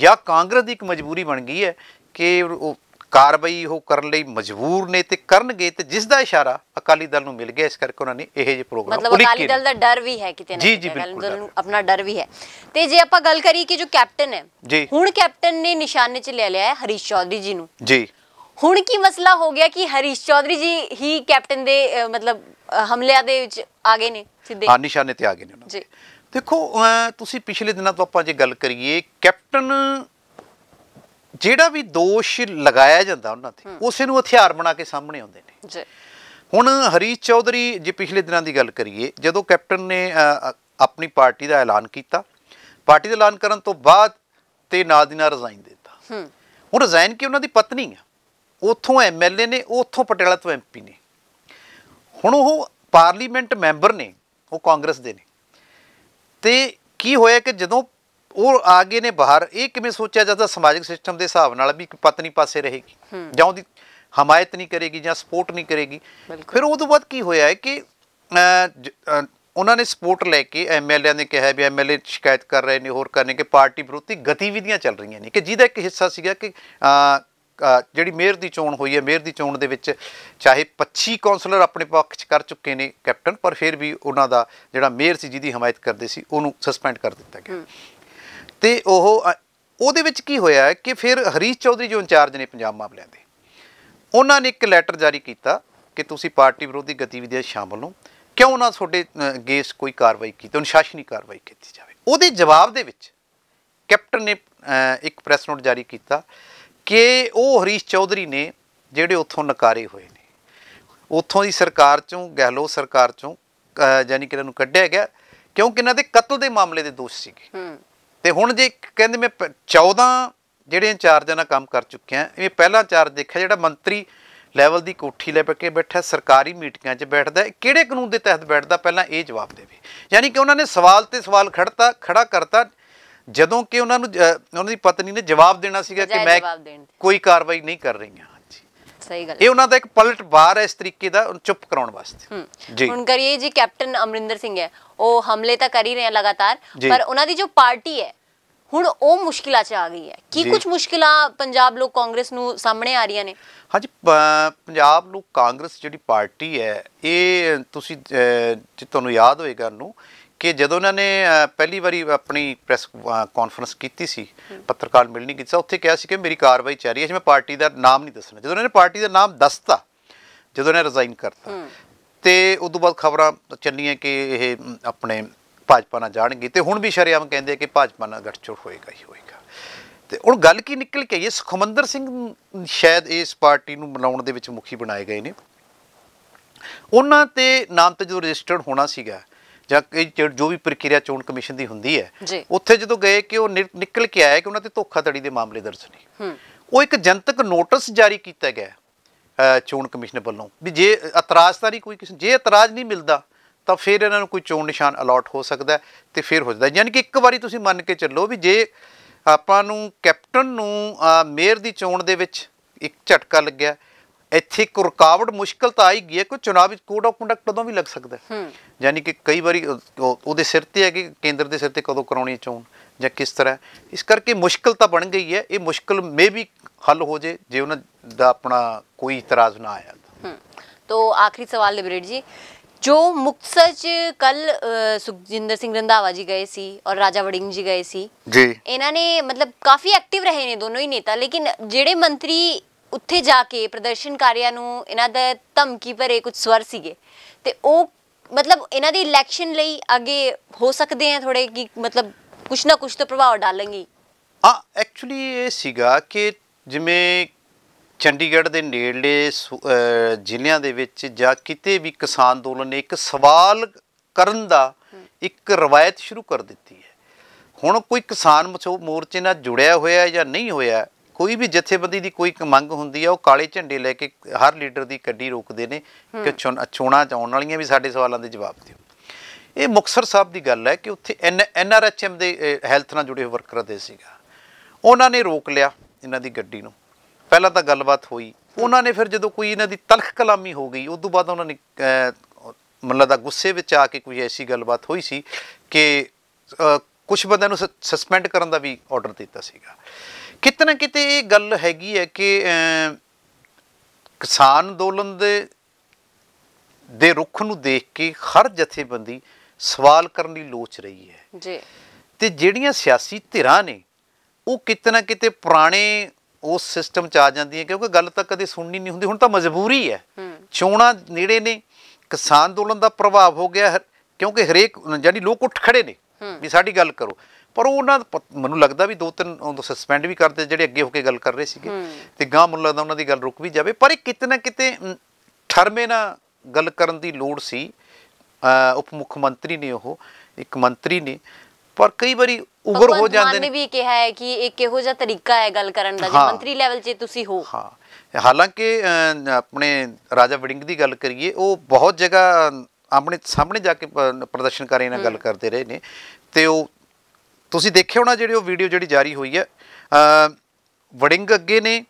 ਜਾਂ ਕਾਂਗਰਸ ਦੀ ਇੱਕ ਮਜਬੂਰੀ ਬਣ ਗਈ ਹੈ ਕਿ ਉਹ ਕਾਰਵਾਈ ਉਹ ਕਰਨ ਲਈ ਮਜਬੂਰ ਨੇ ਤੇ ਕਰਨਗੇ ਤੇ ਜਿਸ ਦਾ ਇਸ਼ਾਰਾ ਅਕਾਲੀ ਦਲ ਨੂੰ ਮਿਲ ਗਿਆ ਇਸ ਕਰਕੇ ਉਹਨਾਂ ਨੇ ਇਹੋ ਜਿਹੇ ਪ੍ਰੋਗਰਾਮ ਮਤਲਬ ਅਕਾਲੀ ਦਲ ਦਾ ਡਰ ਵੀ ਹੈ ਕਿਤੇ ਨਾ ਕਿਤੇ ਅਕਾਲੀ ਦਲ ਨੂੰ ਆਪਣਾ ਡਰ ਵੀ ਹੈ ਤੇ ਜੇ ਆਪਾਂ ਗੱਲ ਕਰੀਏ ਕਿ ਜੋ ਕੈਪਟਨ ਹੈ ਹੁਣ ਕੈਪਟਨ ਨੇ ਨਿਸ਼ਾਨੇ 'ਚ ਲੈ ਲਿਆ ਹੈ ਹਰੀਸ਼ ਚੌਧਰੀ ਜੀ ਨੂੰ ਜੀ ਹੁਣ ਕੀ ਮਸਲਾ ਹੋ ਗਿਆ ਕਿ ਹਰੀਸ਼ ਚੌਧਰੀ ਜੀ ਹੀ ਕੈਪਟਨ ਦੇ ਮਤਲਬ ਹਮਲਿਆਂ ਦੇ ਵਿੱਚ ਆ ਗਏ ਨੇ ਸਿੱਧੇ ਹਾਂ ਨਿਸ਼ਾਨੇ ਤੇ ਆ ਗਏ ਨੇ ਉਹਨਾਂ ਜੀ ਦੇਖੋ ਤੁਸੀਂ ਪਿਛਲੇ ਦਿਨਾਂ ਤੋਂ ਆਪਾਂ ਜੇ ਗੱਲ ਕਰੀਏ ਕੈਪਟਨ ਜਿਹੜਾ ਵੀ ਦੋਸ਼ ਲਗਾਇਆ ਜਾਂਦਾ ਉਹਨਾਂ ਤੇ ਉਸੇ ਨੂੰ ਹਥਿਆਰ ਬਣਾ ਕੇ ਸਾਹਮਣੇ ਆਉਂਦੇ ਨੇ ਜੀ ਹੁਣ ਹਰੀਸ਼ ਚੌਧਰੀ ਜੇ ਪਿਛਲੇ ਦਿਨਾਂ ਦੀ ਗੱਲ ਕਰੀਏ ਜਦੋਂ ਕੈਪਟਨ ਨੇ ਆਪਣੀ ਪਾਰਟੀ ਦਾ ਐਲਾਨ ਕੀਤਾ ਪਾਰਟੀ ਦਾ ਐਲਾਨ ਕਰਨ ਤੋਂ ਬਾਅਦ ਤੇ ਨਾਲ ਦੀ ਨਾਲ ਰਜ਼ਾਈਨ ਦਿੱਤਾ ਉਹ ਰਜ਼ਾਈਨ ਕੀ ਉਹਨਾਂ ਦੀ ਪਤਨੀ ਆ ਉਥੋਂ ਐਮਐਲਏ ਨੇ ਉਥੋਂ ਪਟਿਆਲਾ ਤੋਂ ਐਮਪੀ ਨੇ ਹੁਣ ਉਹ ਪਾਰਲੀਮੈਂਟ ਮੈਂਬਰ ਨੇ ਉਹ ਕਾਂਗਰਸ ਦੇ ਨੇ ਤੇ ਕੀ ਹੋਇਆ ਕਿ ਜਦੋਂ ਉਹ ਆ ਗਏ ਨੇ ਬਾਹਰ ਇਹ ਕਿਵੇਂ ਸੋਚਿਆ ਜਾਂਦਾ ਸਮਾਜਿਕ ਸਿਸਟਮ ਦੇ ਹਿਸਾਬ ਨਾਲ ਵੀ ਪਤਨੀ ਪਾਸੇ ਰਹੇਗੀ ਜਾਂ ਉਹਦੀ ਹਮਾਇਤ ਨਹੀਂ ਕਰੇਗੀ ਜਾਂ ਸਪੋਰਟ ਨਹੀਂ ਕਰੇਗੀ ਫਿਰ ਉਹ ਤੋਂ ਬਾਅਦ ਕੀ ਹੋਇਆ ਹੈ ਕਿ ਉਹਨਾਂ ਨੇ ਸਪੋਰਟ ਲੈ ਕੇ ਐਮਐਲਏ ਨੇ ਕਿਹਾ ਵੀ ਐਮਐਲਏ ਸ਼ਿਕਾਇਤ ਕਰ ਰਹੇ ਨੇ ਹੋਰ ਕਰਨੇ ਕਿ ਪਾਰਟੀ ਵਿਰੋਧੀ ਗਤੀਵਿਧੀਆਂ ਚੱਲ ਰਹੀਆਂ ਨੇ ਕਿ ਜਿਹਦਾ ਇੱਕ ਹਿੱਸਾ ਸੀਗਾ ਕਿ ਜਿਹੜੀ ਮੇਅਰ ਦੀ ਚੋਣ ਹੋਈ ਹੈ ਮੇਅਰ ਦੀ ਚੋਣ ਦੇ ਵਿੱਚ ਚਾਹੇ 25 ਕਾਉਂਸਲਰ ਆਪਣੇ ਪੱਖ 'ਚ ਕਰ ਚੁੱਕੇ ਨੇ ਕੈਪਟਨ ਪਰ ਫਿਰ ਵੀ ਉਹਨਾਂ ਦਾ ਜਿਹੜਾ ਮੇਅਰ ਸੀ ਜਿਹਦੀ ਹਮਾਇਤ ਕਰਦੇ ਸੀ ਉਹਨੂੰ ਸਸਪੈਂਡ ਕਰ ਦਿੱਤਾ ਗਿਆ ਤੇ ਉਹ ਉਹਦੇ ਵਿੱਚ ਕੀ ਹੋਇਆ ਕਿ ਫਿਰ ਹਰੀਸ਼ ਚੌਧਰੀ ਜੋ ਇੰਚਾਰਜ ਨੇ ਪੰਜਾਬ ਮਾਮਲਿਆਂ ਦੇ ਉਹਨਾਂ ਨੇ ਇੱਕ ਲੈਟਰ ਜਾਰੀ ਕੀਤਾ ਕਿ ਤੁਸੀਂ ਪਾਰਟੀ ਵਿਰੋਧੀ ਗਤੀਵਿਧੀਆਂ ਸ਼ਾਮਲ ਨੂੰ ਕਿਉਂ ਨਾ ਤੁਹਾਡੇ ਗੇਸ ਕੋਈ ਕਾਰਵਾਈ ਕੀਤੀ ਅਨੁਸ਼ਾਸਨੀ ਕਾਰਵਾਈ ਕੀਤੀ ਜਾਵੇ ਉਹਦੇ ਜਵਾਬ ਦੇ ਵਿੱਚ ਕੈਪਟਨ ਨੇ ਇੱਕ ਪ੍ਰੈਸ ਨੋਟ ਜਾਰੀ ਕੀਤਾ ਕਿ ਉਹ ਹਰੀਸ਼ ਚੌਧਰੀ ਨੇ ਜਿਹੜੇ ਉੱਥੋਂ ਨਕਾਰੇ ਹੋਏ ਨੇ ਉੱਥੋਂ ਦੀ ਸਰਕਾਰ ਚੋਂ ਗਹਿਲੋ ਸਰਕਾਰ ਚੋਂ ਯਾਨੀ ਕਿ ਇਹਨਾਂ ਨੂੰ ਕੱਢਿਆ ਗਿਆ ਕਿਉਂਕਿ ਇਹਨਾਂ ਦੇ ਕਤਲ ਦੇ ਮਾਮਲੇ ਦੇ ਦੋਸ਼ ਸੀਗੇ ਤੇ ਹੁਣ ਜੇ ਕਹਿੰਦੇ ਮੈਂ 14 ਜਿਹੜੇ ਇੰਚਾਰਜਾਂ ਨਾਲ ਕੰਮ ਕਰ ਚੁੱਕਿਆ ਇਹ ਪਹਿਲਾ ਚਾਰਜ ਦੇਖਿਆ ਜਿਹੜਾ ਮੰਤਰੀ ਲੈਵਲ ਦੀ ਕੋਠੀ ਲੈ ਕੇ ਬੈਠਾ ਸਰਕਾਰੀ ਮੀਟਿੰਗਾਂ 'ਚ ਬੈਠਦਾ ਕਿਹੜੇ ਕਾਨੂੰਨ ਦੇ ਤਹਿਤ ਬੈਠਦਾ ਪਹਿਲਾਂ ਇਹ ਜਵਾਬ ਦੇਵੇ ਯਾਨੀ ਕਿ ਉਹਨਾਂ ਨੇ ਸਵਾਲ ਤੇ ਸਵਾਲ ਖੜਤਾ ਖੜਾ ਕਰਤਾ ਜਦੋਂ ਕਿ ਉਹਨਾਂ ਨੂੰ ਉਹਨਾਂ ਦੀ ਪਤਨੀ ਨੇ ਜਵਾਬ ਦੇਣਾ ਸੀਗਾ ਕਿ ਮੈਂ ਕੋਈ ਕਾਰਵਾਈ ਨਹੀਂ ਕਰ ਰਹੀ ਹਾਂ ਸਹੀ ਗੱਲ ਇਹ ਉਹਨਾਂ ਦਾ ਇੱਕ ਪਲਟ ਵਾਰ ਹੈ ਇਸ ਤਰੀਕੇ ਦਾ ਚੁੱਪ ਕਰਾਉਣ ਵਾਸਤੇ ਜੀ ਹੁਣ ਕਰੀਏ ਜੀ ਕੈਪਟਨ ਅਮਰਿੰਦਰ ਸਿੰਘ ਹੈ ਉਹ ਹਮਲੇ ਤਾਂ ਕਰ ਹੀ ਰਹੇ ਆ ਲਗਾਤਾਰ ਪਰ ਉਹਨਾਂ ਦੀ ਜੋ ਪਾਰਟੀ ਹੈ ਹੁਣ ਉਹ ਮੁਸ਼ਕਿਲਾਂ 'ਚ ਆ ਗਈ ਹੈ ਕੀ ਕੁਝ ਮੁਸ਼ਕਿਲਾਂ ਪੰਜਾਬ ਲੋਕ ਕਾਂਗਰਸ ਨੂੰ ਸਾਹਮਣੇ ਆ ਰਹੀਆਂ ਨੇ ਹਾਂਜੀ ਪੰਜਾਬ ਲੋਕ ਕਾਂਗਰਸ ਜਿਹੜੀ ਪਾਰਟੀ ਹੈ ਇਹ ਤੁਸੀਂ ਤੁਹਾਨੂੰ ਯਾਦ ਹੋਏਗਾ ਨੂੰ ਕਿ ਜਦੋਂ ਉਹਨਾਂ ਨੇ ਪਹਿਲੀ ਵਾਰੀ ਆਪਣੀ ਪ੍ਰੈਸ ਕਾਨਫਰੰਸ ਕੀਤੀ ਸੀ ਪੱਤਰਕਾਰ ਮਿਲਣੀ ਕੀਤੀ ਸੀ ਉੱਥੇ ਕਿਹਾ ਸੀ ਕਿ ਮੇਰੀ ਕਾਰਵਾਈ ਚੱਲ ਰਹੀ ਹੈ ਮੈਂ ਪਾਰਟੀ ਦਾ ਨਾਮ ਨਹੀਂ ਦੱਸਣਾ ਜਦੋਂ ਉਹਨਾਂ ਨੇ ਪਾਰਟੀ ਦਾ ਨਾਮ ਦੱਸਤਾ ਜਦੋਂ ਉਹਨੇ ਰਿਜ਼ਾਈਨ ਕਰਤਾ ਤੇ ਉਸ ਤੋਂ ਬਾਅਦ ਖਬਰਾਂ ਚੱਲੀਆਂ ਕਿ ਇਹ ਆਪਣੇ ਭਾਜਪਾ ਨਾਲ ਜਾਣਗੇ ਤੇ ਹੁਣ ਵੀ ਸ਼ਰਿਆਮ ਕਹਿੰਦੇ ਕਿ ਭਾਜਪਾ ਨਾਲ ਗੱਠਜੋੜ ਹੋਏਗਾ ਹੀ ਹੋਏਗਾ ਤੇ ਹੁਣ ਗੱਲ ਕੀ ਨਿਕਲ ਕੇ ਆਈ ਸੁਖਮੰਦਰ ਸਿੰਘ ਸ਼ਾਇਦ ਇਸ ਪਾਰਟੀ ਨੂੰ ਬਣਾਉਣ ਦੇ ਵਿੱਚ ਮੁਖੀ ਬਣਾਏ ਗਏ ਨੇ ਉਹਨਾਂ ਤੇ ਨਾਮ ਤੇ ਜੋ ਰਜਿਸਟਰਡ ਹੋਣਾ ਸੀਗਾ ਜਾਂ ਜੋ ਵੀ ਪ੍ਰਕਿਰਿਆ ਚੋਣ ਕਮਿਸ਼ਨ ਦੀ ਹੁੰਦੀ ਹੈ ਉੱਥੇ ਜਦੋਂ ਗਏ ਕਿ ਉਹ ਨਿਕਲ ਕੇ ਆਇਆ ਕਿ ਉਹਨਾਂ ਤੇ ਧੋਖਾਧੜੀ ਦੇ ਮਾਮਲੇ ਦਰਜ ਨੇ ਉਹ ਇੱਕ ਜਨਤਕ ਨੋਟਿਸ ਜਾਰੀ ਕੀਤਾ ਗਿਆ ਚੋਣ ਕਮਿਸ਼ਨ ਵੱਲੋਂ ਵੀ ਜੇ ਇਤਰਾਜ਼ਦਾਰੀ ਕੋਈ ਕਿਸੇ ਜੇ ਇਤਰਾਜ਼ ਨਹੀਂ ਮਿਲਦਾ ਤਾਂ ਫਿਰ ਇਹਨਾਂ ਨੂੰ ਕੋਈ ਚੋਣ ਨਿਸ਼ਾਨ ਅਲਾਟ ਹੋ ਸਕਦਾ ਤੇ ਫਿਰ ਹੋ ਜਾਂਦਾ ਯਾਨੀ ਕਿ ਇੱਕ ਵਾਰੀ ਤੁਸੀਂ ਮੰਨ ਕੇ ਚੱਲੋ ਵੀ ਜੇ ਆਪਾਂ ਨੂੰ ਕੈਪਟਨ ਨੂੰ ਮੇਅਰ ਦੀ ਚੋਣ ਦੇ ਵਿੱਚ ਇੱਕ ਝਟਕਾ ਲੱਗਿਆ ਇੱਥੇ ਇੱਕ ਰੁਕਾਵਟ ਮੁਸ਼ਕਲ ਤਾਂ ਆਈ ਗਈ ਹੈ ਕੋਈ ਚੋਣਾਂ ਵਿੱਚ ਕੋਡ ਆਫ ਕੰਡਕਟ ਕਦੋਂ ਵੀ ਲੱਗ ਸਕਦਾ ਹੂੰ ਯਾਨੀ ਕਿ ਕਈ ਵਾਰੀ ਉਹਦੇ ਸਿਰ ਤੇ ਹੈ ਕਿ ਕੇਂਦਰ ਦੇ ਸਿਰ ਤੇ ਕਦੋਂ ਕਰਾਉਣੀ ਚੋਣ ਜਾਂ ਕਿਸ ਤਰ੍ਹਾਂ ਇਸ ਕਰਕੇ ਮੁਸ਼ਕਲ ਤਾਂ ਬਣ ਗਈ ਹੈ ਇਹ ਮੁਸ਼ਕਲ ਮੇ ਵੀ ਹੱਲ ਹੋ ਜੇ ਜੇ ਉਹਨਾਂ ਦਾ ਆਪਣਾ ਕੋਈ ਇਤਰਾਜ਼ ਨਾ ਆਇਆ ਹੂੰ ਤਾਂ ਆਖਰੀ ਸਵਾਲ ਲਿਬਰੇਟ ਜੀ ਜੋ ਮੁਕਤਸਰ ਚ ਕੱਲ ਸੁਖਜਿੰਦਰ ਸਿੰਘ ਰੰਧਾਵਾ ਜੀ ਗਏ ਸੀ ਔਰ ਰਾਜਾ ਵੜਿੰਗ ਜੀ ਗਏ ਸੀ ਜੀ ਇਹਨਾਂ ਨੇ ਮਤਲਬ ਕਾਫੀ ਐਕਟਿਵ ਰਹੇ ਨੇ ਦੋਨੋਂ ਹੀ ਨੇਤਾ ਲੇਕਿਨ ਜਿਹੜੇ ਮੰਤਰੀ ਉੱਥੇ ਜਾ ਕੇ ਪ੍ਰਦਰਸ਼ਨਕਾਰੀਆਂ ਨੂੰ ਇਹਨਾਂ ਦੇ ਧਮਕੀ ਭਰੇ ਕੁਝ ਸਵਰ ਸੀਗੇ ਤੇ ਉਹ ਮਤਲਬ ਇਹਨਾਂ ਦੀ ਇਲੈਕਸ਼ਨ ਲਈ ਅੱਗੇ ਹੋ ਸਕਦੇ ਆ ਥੋੜੇ ਕਿ ਮਤਲਬ ਕੁਛ ਨਾ ਕੁਛ ਤਾਂ ਪ੍ਰਭਾਵ ਡਾਲਣਗੇ ਆ ਐਕਚੁਅਲੀ ਇਹ ਸੀਗਾ ਕਿ ਜਿਵੇਂ ਚੰਡੀਗੜ੍ਹ ਦੇ ਨੇੜਲੇ ਜ਼ਿਲ੍ਹਿਆਂ ਦੇ ਵਿੱਚ ਜਾਂ ਕਿਤੇ ਵੀ ਕਿਸਾਨ ਅੰਦੋਲਨ ਨੇ ਇੱਕ ਸਵਾਲ ਕਰਨ ਦਾ ਇੱਕ ਰਵਾਇਤ ਸ਼ੁਰੂ ਕਰ ਦਿੱਤੀ ਹੈ ਹੁਣ ਕੋਈ ਕਿਸਾਨ ਮੋਰਚੇ ਨਾਲ ਜੁੜਿਆ ਹੋਇਆ ਜਾਂ ਨਹੀਂ ਹੋਇਆ ਕੋਈ ਵੀ ਜਥੇਬੰਦੀ ਦੀ ਕੋਈ ਮੰਗ ਹੁੰਦੀ ਆ ਉਹ ਕਾਲੇ ਝੰਡੇ ਲੈ ਕੇ ਹਰ ਲੀਡਰ ਦੀ ਗੱਡੀ ਰੋਕਦੇ ਨੇ ਕਿ ਚੋਣਾ ਚਾਉਣ ਵਾਲੀਆਂ ਵੀ ਸਾਡੇ ਸਵਾਲਾਂ ਦੇ ਜਵਾਬ ਦਿਓ ਇਹ ਮੁਕਸਰ ਸਾਹਿਬ ਦੀ ਗੱਲ ਹੈ ਕਿ ਉੱਥੇ ਐਨ ਆਰ ਐਚ ਐਮ ਦੇ ਹੈਲਥ ਨਾਲ ਜੁੜੇ ਵਰਕਰ ਦੇ ਸੀਗਾ ਉਹਨਾਂ ਨੇ ਰੋਕ ਲਿਆ ਇਹਨਾਂ ਦੀ ਗੱਡੀ ਨੂੰ ਪਹਿਲਾਂ ਤਾਂ ਗੱਲਬਾਤ ਹੋਈ ਉਹਨਾਂ ਨੇ ਫਿਰ ਜਦੋਂ ਕੋਈ ਇਹਨਾਂ ਦੀ ਤਲਖ ਕਲਾਮੀ ਹੋ ਗਈ ਉਸ ਤੋਂ ਬਾਅਦ ਉਹਨਾਂ ਨੇ ਮੱਲਾ ਦਾ ਗੁੱਸੇ ਵਿੱਚ ਆ ਕੇ ਕੋਈ ਐਸੀ ਗੱਲਬਾਤ ਹੋਈ ਸੀ ਕਿ ਕੁਝ ਬੰਦਿਆਂ ਨੂੰ ਸਸਪੈਂਡ ਕਰਨ ਦਾ ਵੀ ਆਰਡਰ ਦਿੱਤਾ ਸੀਗਾ ਕਿਤਨਾ ਕਿਤੇ ਇਹ ਗੱਲ ਹੈਗੀ ਹੈ ਕਿ ਕਿਸਾਨ ਅੰਦੋਲਨ ਦੇ ਦੇ ਰੁਖ ਨੂੰ ਦੇਖ ਕੇ ਹਰ ਜਥੇਬੰਦੀ ਸਵਾਲ ਕਰਨ ਦੀ ਲੋਚ ਰਹੀ ਹੈ ਜੀ ਤੇ ਜਿਹੜੀਆਂ ਸਿਆਸੀ ਧਿਰਾਂ ਨੇ ਉਹ ਕਿਤਨਾ ਕਿਤੇ ਪੁਰਾਣੇ ਉਸ ਸਿਸਟਮ 'ਚ ਆ ਜਾਂਦੀਆਂ ਕਿਉਂਕਿ ਗੱਲ ਤਾਂ ਕਦੇ ਸੁਣਨੀ ਨਹੀਂ ਹੁੰਦੀ ਹੁਣ ਤਾਂ ਮਜਬੂਰੀ ਹੈ ਚੋਣਾਂ ਨੇੜੇ ਨੇ ਕਿਸਾਨ ਅੰਦੋਲਨ ਦਾ ਪ੍ਰਭਾਵ ਹੋ ਗਿਆ ਕਿਉਂਕਿ ਹਰੇਕ ਜਾਨੀ ਲੋਕ ਉੱਠ ਖੜੇ ਨੇ ਵੀ ਸਾਡੀ ਗੱਲ ਕਰੋ ਪਰ ਉਹਨਾਂ ਮੈਨੂੰ ਲੱਗਦਾ ਵੀ ਦੋ ਤਿੰਨ ਸਸਪੈਂਡ ਵੀ ਕਰਦੇ ਜਿਹੜੇ ਅੱਗੇ ਹੋ ਕੇ ਗੱਲ ਕਰ ਰਹੇ ਸੀਗੇ ਤੇ ਗਾਂ ਮੈਨੂੰ ਲੱਗਦਾ ਉਹਨਾਂ ਦੀ ਗੱਲ ਰੁਕ ਵੀ ਜਾਵੇ ਪਰ ਇਹ ਕਿਤੇ ਨਾ ਕਿਤੇ ਠਰਮੇ ਨਾਲ ਗੱਲ ਕਰਨ ਦੀ ਲੋੜ ਸੀ ਉਪ ਮੁੱਖ ਮੰਤਰੀ ਨੇ ਉਹ ਇੱਕ ਮੰਤਰੀ ਨੇ ਪਰ ਕਈ ਵਾਰੀ ਉਗਰ ਹੋ ਜਾਂਦੇ ਨੇ ਵੀ ਕਿਹਾ ਹੈ ਕਿ ਇੱਕ ਇਹੋ ਜਿਹਾ ਤਰੀਕਾ ਹੈ ਗੱਲ ਕਰਨ ਦਾ ਜੇ ਮੰਤਰੀ ਲੈਵਲ 'ਚ ਤੁਸੀਂ ਹੋ ਹਾਂ ਹਾਲਾਂਕਿ ਆਪਣੇ ਰਾਜਾ ਵਿੜਿੰਗ ਦੀ ਗੱਲ ਕਰੀਏ ਉਹ ਬਹੁਤ ਜਗ੍ਹਾ ਆਪਣੇ ਸਾਹਮਣੇ ਜਾ ਕੇ ਪ੍ਰਦਰਸ਼ਨਕਾਰੀਆਂ ਨਾਲ ਗੱਲ ਕਰਦੇ ਰਹੇ ਨੇ ਤੇ ਉਹ ਤੁਸੀਂ ਦੇਖਿਆ ਹੋਣਾ ਜਿਹੜੀ ਉਹ ਵੀਡੀਓ ਜਿਹੜੀ ਜਾਰੀ ਹੋਈ ਹੈ ਵੜਿੰਗ ਅੱਗੇ ਨੇ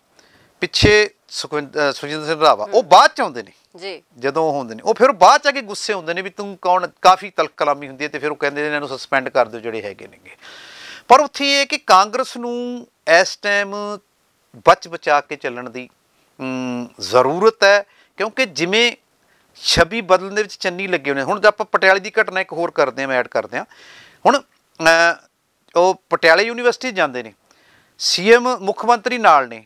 ਪਿੱਛੇ ਸੁਖਿੰਦਰ ਸਿੰਘ ਰਾਵਾ ਉਹ ਬਾਅਦ ਚ ਆਉਂਦੇ ਨੇ ਜੀ ਜਦੋਂ ਉਹ ਹੁੰਦੇ ਨੇ ਉਹ ਫਿਰ ਬਾਅਦ ਚ ਆ ਕੇ ਗੁੱਸੇ ਹੁੰਦੇ ਨੇ ਵੀ ਤੂੰ ਕੌਣ ਕਾਫੀ ਤਲਕ ਕਲਾਮੀ ਹੁੰਦੀ ਹੈ ਤੇ ਫਿਰ ਉਹ ਕਹਿੰਦੇ ਨੇ ਇਹਨਾਂ ਨੂੰ ਸਸਪੈਂਡ ਕਰ ਦਿਓ ਜਿਹੜੇ ਹੈਗੇ ਨੇਗੇ ਪਰ ਉੱਥੇ ਇਹ ਕਿ ਕਾਂਗਰਸ ਨੂੰ ਇਸ ਟਾਈਮ ਬਚ ਬਚਾ ਕੇ ਚੱਲਣ ਦੀ ਜ਼ਰੂਰਤ ਹੈ ਕਿਉਂਕਿ ਜਿਵੇਂ ਛਬੀ ਬਦਲਣ ਦੇ ਵਿੱਚ ਚੰਨੀ ਲੱਗੇ ਹੋਣੇ ਹੁਣ ਜੇ ਆਪਾਂ ਪਟਿਆਲੇ ਦੀ ਘਟਨਾ ਇੱਕ ਹੋਰ ਕਰਦੇ ਆਂ ਐਡ ਕਰਦੇ ਆਂ ਹੁਣ ਉਹ ਪਟਿਆਲੇ ਯੂਨੀਵਰਸਿਟੀ ਜਾਂਦੇ ਨੇ ਸੀਐਮ ਮੁੱਖ ਮੰਤਰੀ ਨਾਲ ਨੇ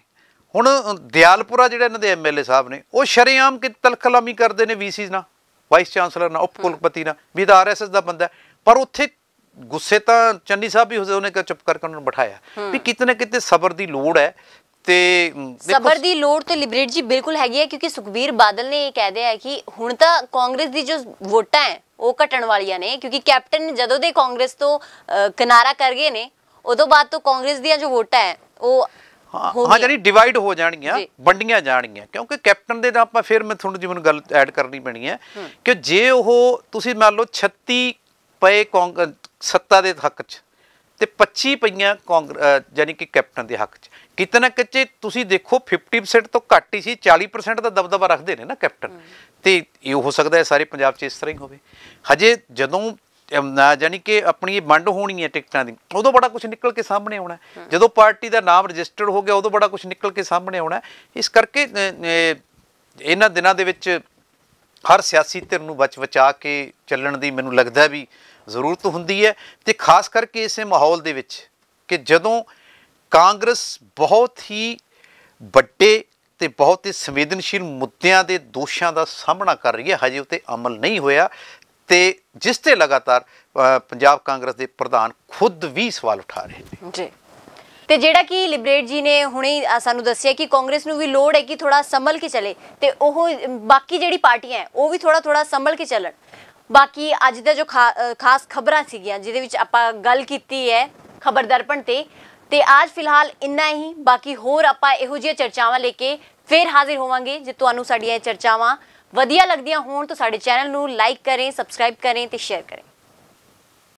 ਹੁਣ ਦਿਆਲਪੁਰਾ ਜਿਹੜੇ ਇਹਨਾਂ ਦੇ ਐਮਐਲਏ ਸਾਹਿਬ ਨੇ ਉਹ ਸ਼ਰੇਆਮ ਕਿ ਤਲਖਲਾਮੀ ਕਰਦੇ ਨੇ ਵੀਸੀ ਨਾਲ ਵਾਈਸ ਚਾਂਸਲਰ ਨਾਲ ਉਪ ਕੁਲਪਤੀ ਨਾਲ ਵੀ ਤਾਂ ਆਰਐਸਐਸ ਦਾ ਬੰਦਾ ਪਰ ਉੱਥੇ ਗੁੱਸੇ ਤਾਂ ਚੰਨੀ ਸਾਹਿਬ ਵੀ ਹੋਸੇ ਉਹਨੇ ਕਿ ਚੁੱਪ ਕਰਕੇ ਉਹਨੂੰ ਬਿਠਾਇਆ ਵੀ ਕਿਤੇ ਨਾ ਕਿਤੇ ਸਬਰ ਦੀ ਲੋੜ ਹੈ ਤੇ ਸਬਰ ਦੀ ਲੋੜ ਤੇ ਲਿਬਰੇਟ ਜੀ ਬਿਲਕੁਲ ਹੈਗੀ ਹੈ ਕਿਉਂਕਿ ਸੁਖਵੀਰ ਬਾਦਲ ਨੇ ਇਹ ਕਹਿ ਦਿਆ ਕਿ ਹੁਣ ਤਾਂ ਕਾਂਗਰਸ ਦੀ ਜੋ ਵੋਟਾਂ ਹੈ ਉਹ ਘਟਣ ਵਾਲੀਆਂ ਨੇ ਕਿਉਂਕਿ ਕੈਪਟਨ ਜਦੋਂ ਦੇ ਕਾਂਗਰਸ ਤੋਂ ਕਿਨਾਰਾ ਕਰ ਗਏ ਨੇ ਉਦੋਂ ਬਾਅਦ ਤੋਂ ਕਾਂਗਰਸ ਦੀਆਂ ਜੋ ਵੋਟਾਂ ਹੈ ਉਹ ਹਾਂ ਜਾਨੀ ਡਿਵਾਈਡ ਹੋ ਜਾਣਗੀਆਂ ਵੰਡੀਆਂ ਜਾਣਗੀਆਂ ਕਿਉਂਕਿ ਕੈਪਟਨ ਦੇ ਤਾਂ ਆਪਾਂ ਫਿਰ ਮੈਂ ਤੁਹਾਨੂੰ ਜਿਵੇਂ ਗੱਲ ਐਡ ਕਰਨੀ ਪੈਣੀ ਹੈ ਕਿ ਜੇ ਉਹ ਤੁਸੀਂ ਮੰਨ ਲਓ 36 ਪਏ ਸੱਤਾ ਦੇ ਹੱਕ 'ਚ ਤੇ 25 ਪਈਆਂ ਯਾਨੀ ਕਿ ਕੈਪਟਨ ਦੇ ਹੱਕ 'ਚ ਕਿਤਨਾ ਕੱਚੇ ਤੁਸੀਂ ਦੇਖੋ 50% ਤੋਂ ਘੱਟ ਹੀ ਸੀ 40% ਦਾ ਦਬਦਬਾ ਰੱਖਦੇ ਨੇ ਨਾ ਕੈਪਟਨ ਤੇ ਇਹ ਹੋ ਸਕਦਾ ਹੈ ਸਾਰੇ ਪੰਜਾਬ 'ਚ ਇਸ ਤਰ੍ਹਾਂ ਹੀ ਹੋਵੇ ਹਜੇ ਜਦੋਂ ਯਾਨੀ ਕਿ ਆਪਣੀ ਇਹ ਵੰਡ ਹੋਣੀ ਹੈ ਟਿਕਟਾਂ ਦੀ ਉਦੋਂ ਬੜਾ ਕੁਝ ਨਿਕਲ ਕੇ ਸਾਹਮਣੇ ਆਉਣਾ ਜਦੋਂ ਪਾਰਟੀ ਦਾ ਨਾਮ ਰਜਿਸਟਰਡ ਹੋ ਗਿਆ ਉਦੋਂ ਬੜਾ ਕੁਝ ਨਿਕਲ ਕੇ ਸਾਹਮਣੇ ਆਉਣਾ ਇਸ ਕਰਕੇ ਇਹਨਾਂ ਦਿਨਾਂ ਦੇ ਵਿੱਚ ਹਰ ਸਿਆਸੀ ਧਿਰ ਨੂੰ ਬਚ ਬਚਾ ਕੇ ਚੱਲਣ ਦੀ ਮੈਨੂੰ ਲੱਗਦਾ ਵੀ ਜ਼ਰੂਰਤ ਹੁੰਦੀ ਹੈ ਤੇ ਖਾਸ ਕਰਕੇ ਇਸੇ ਮਾਹੌਲ ਦੇ ਵਿੱਚ ਕਿ ਜਦੋਂ ਕਾਂਗਰਸ ਬਹੁਤ ਹੀ ਵੱਡੇ ਤੇ ਬਹੁਤ ਹੀ ਸੰਵੇਦਨਸ਼ੀਲ ਮੁੱਦਿਆਂ ਦੇ ਦੋਸ਼ਾਂ ਦਾ ਸਾਹਮਣਾ ਕਰ ਰਹੀ ਹੈ ਹਜੇ ਉਤੇ ਅਮਲ ਨਹੀਂ ਹੋਇਆ ਤੇ ਜਿਸ ਤੇ ਲਗਾਤਾਰ ਪੰਜਾਬ ਕਾਂਗਰਸ ਦੇ ਪ੍ਰਧਾਨ ਖੁਦ ਵੀ ਸਵਾਲ ਉਠਾ ਰਹੇ ਨੇ ਜੀ ਤੇ ਜਿਹੜਾ ਕਿ ਲਿਬਰੇਟ ਜੀ ਨੇ ਹੁਣੇ ਸਾਨੂੰ ਦੱਸਿਆ ਕਿ ਕਾਂਗਰਸ ਨੂੰ ਵੀ ਲੋੜ ਹੈ ਕਿ ਥੋੜਾ ਸੰਭਲ ਕੇ ਚੱਲੇ ਤੇ ਉਹ ਬਾਕੀ ਜਿਹੜੀ ਪਾਰਟੀਆਂ ਉਹ ਵੀ ਥੋੜਾ ਥੋੜਾ ਸੰਭਲ ਕੇ ਚੱਲਣ ਬਾਕੀ ਅੱਜ ਦਾ ਜੋ ਖਾਸ ਖਬਰਾਂ ਸੀਗੀਆਂ ਜਿਹਦੇ ਵਿੱਚ ਆਪਾਂ ਗੱਲ ਕੀਤੀ ਹੈ ਖਬਰਦਾਰਪਣ ਤੇ ਤੇ ਅੱਜ ਫਿਲਹਾਲ ਇੰਨਾ ਹੀ ਬਾਕੀ ਹੋਰ ਆਪਾਂ ਇਹੋ ਜਿਹੀਆਂ ਚਰਚਾਵਾਂ ਲੈ ਕੇ ਫੇਰ ਹਾਜ਼ਰ ਹੋਵਾਂਗੇ ਜੇ ਤੁਹਾਨੂੰ ਸਾਡੀਆਂ ਇਹ ਚਰਚਾਵਾਂ ਵਧੀਆ ਲੱਗਦੀਆਂ ਹੋਣ ਤਾਂ ਸਾਡੇ ਚੈਨਲ ਨੂੰ ਲਾਈਕ ਕਰੇ ਸਬਸਕ੍ਰਾਈਬ ਕਰੇ ਤੇ ਸ਼ੇਅਰ ਕਰੇ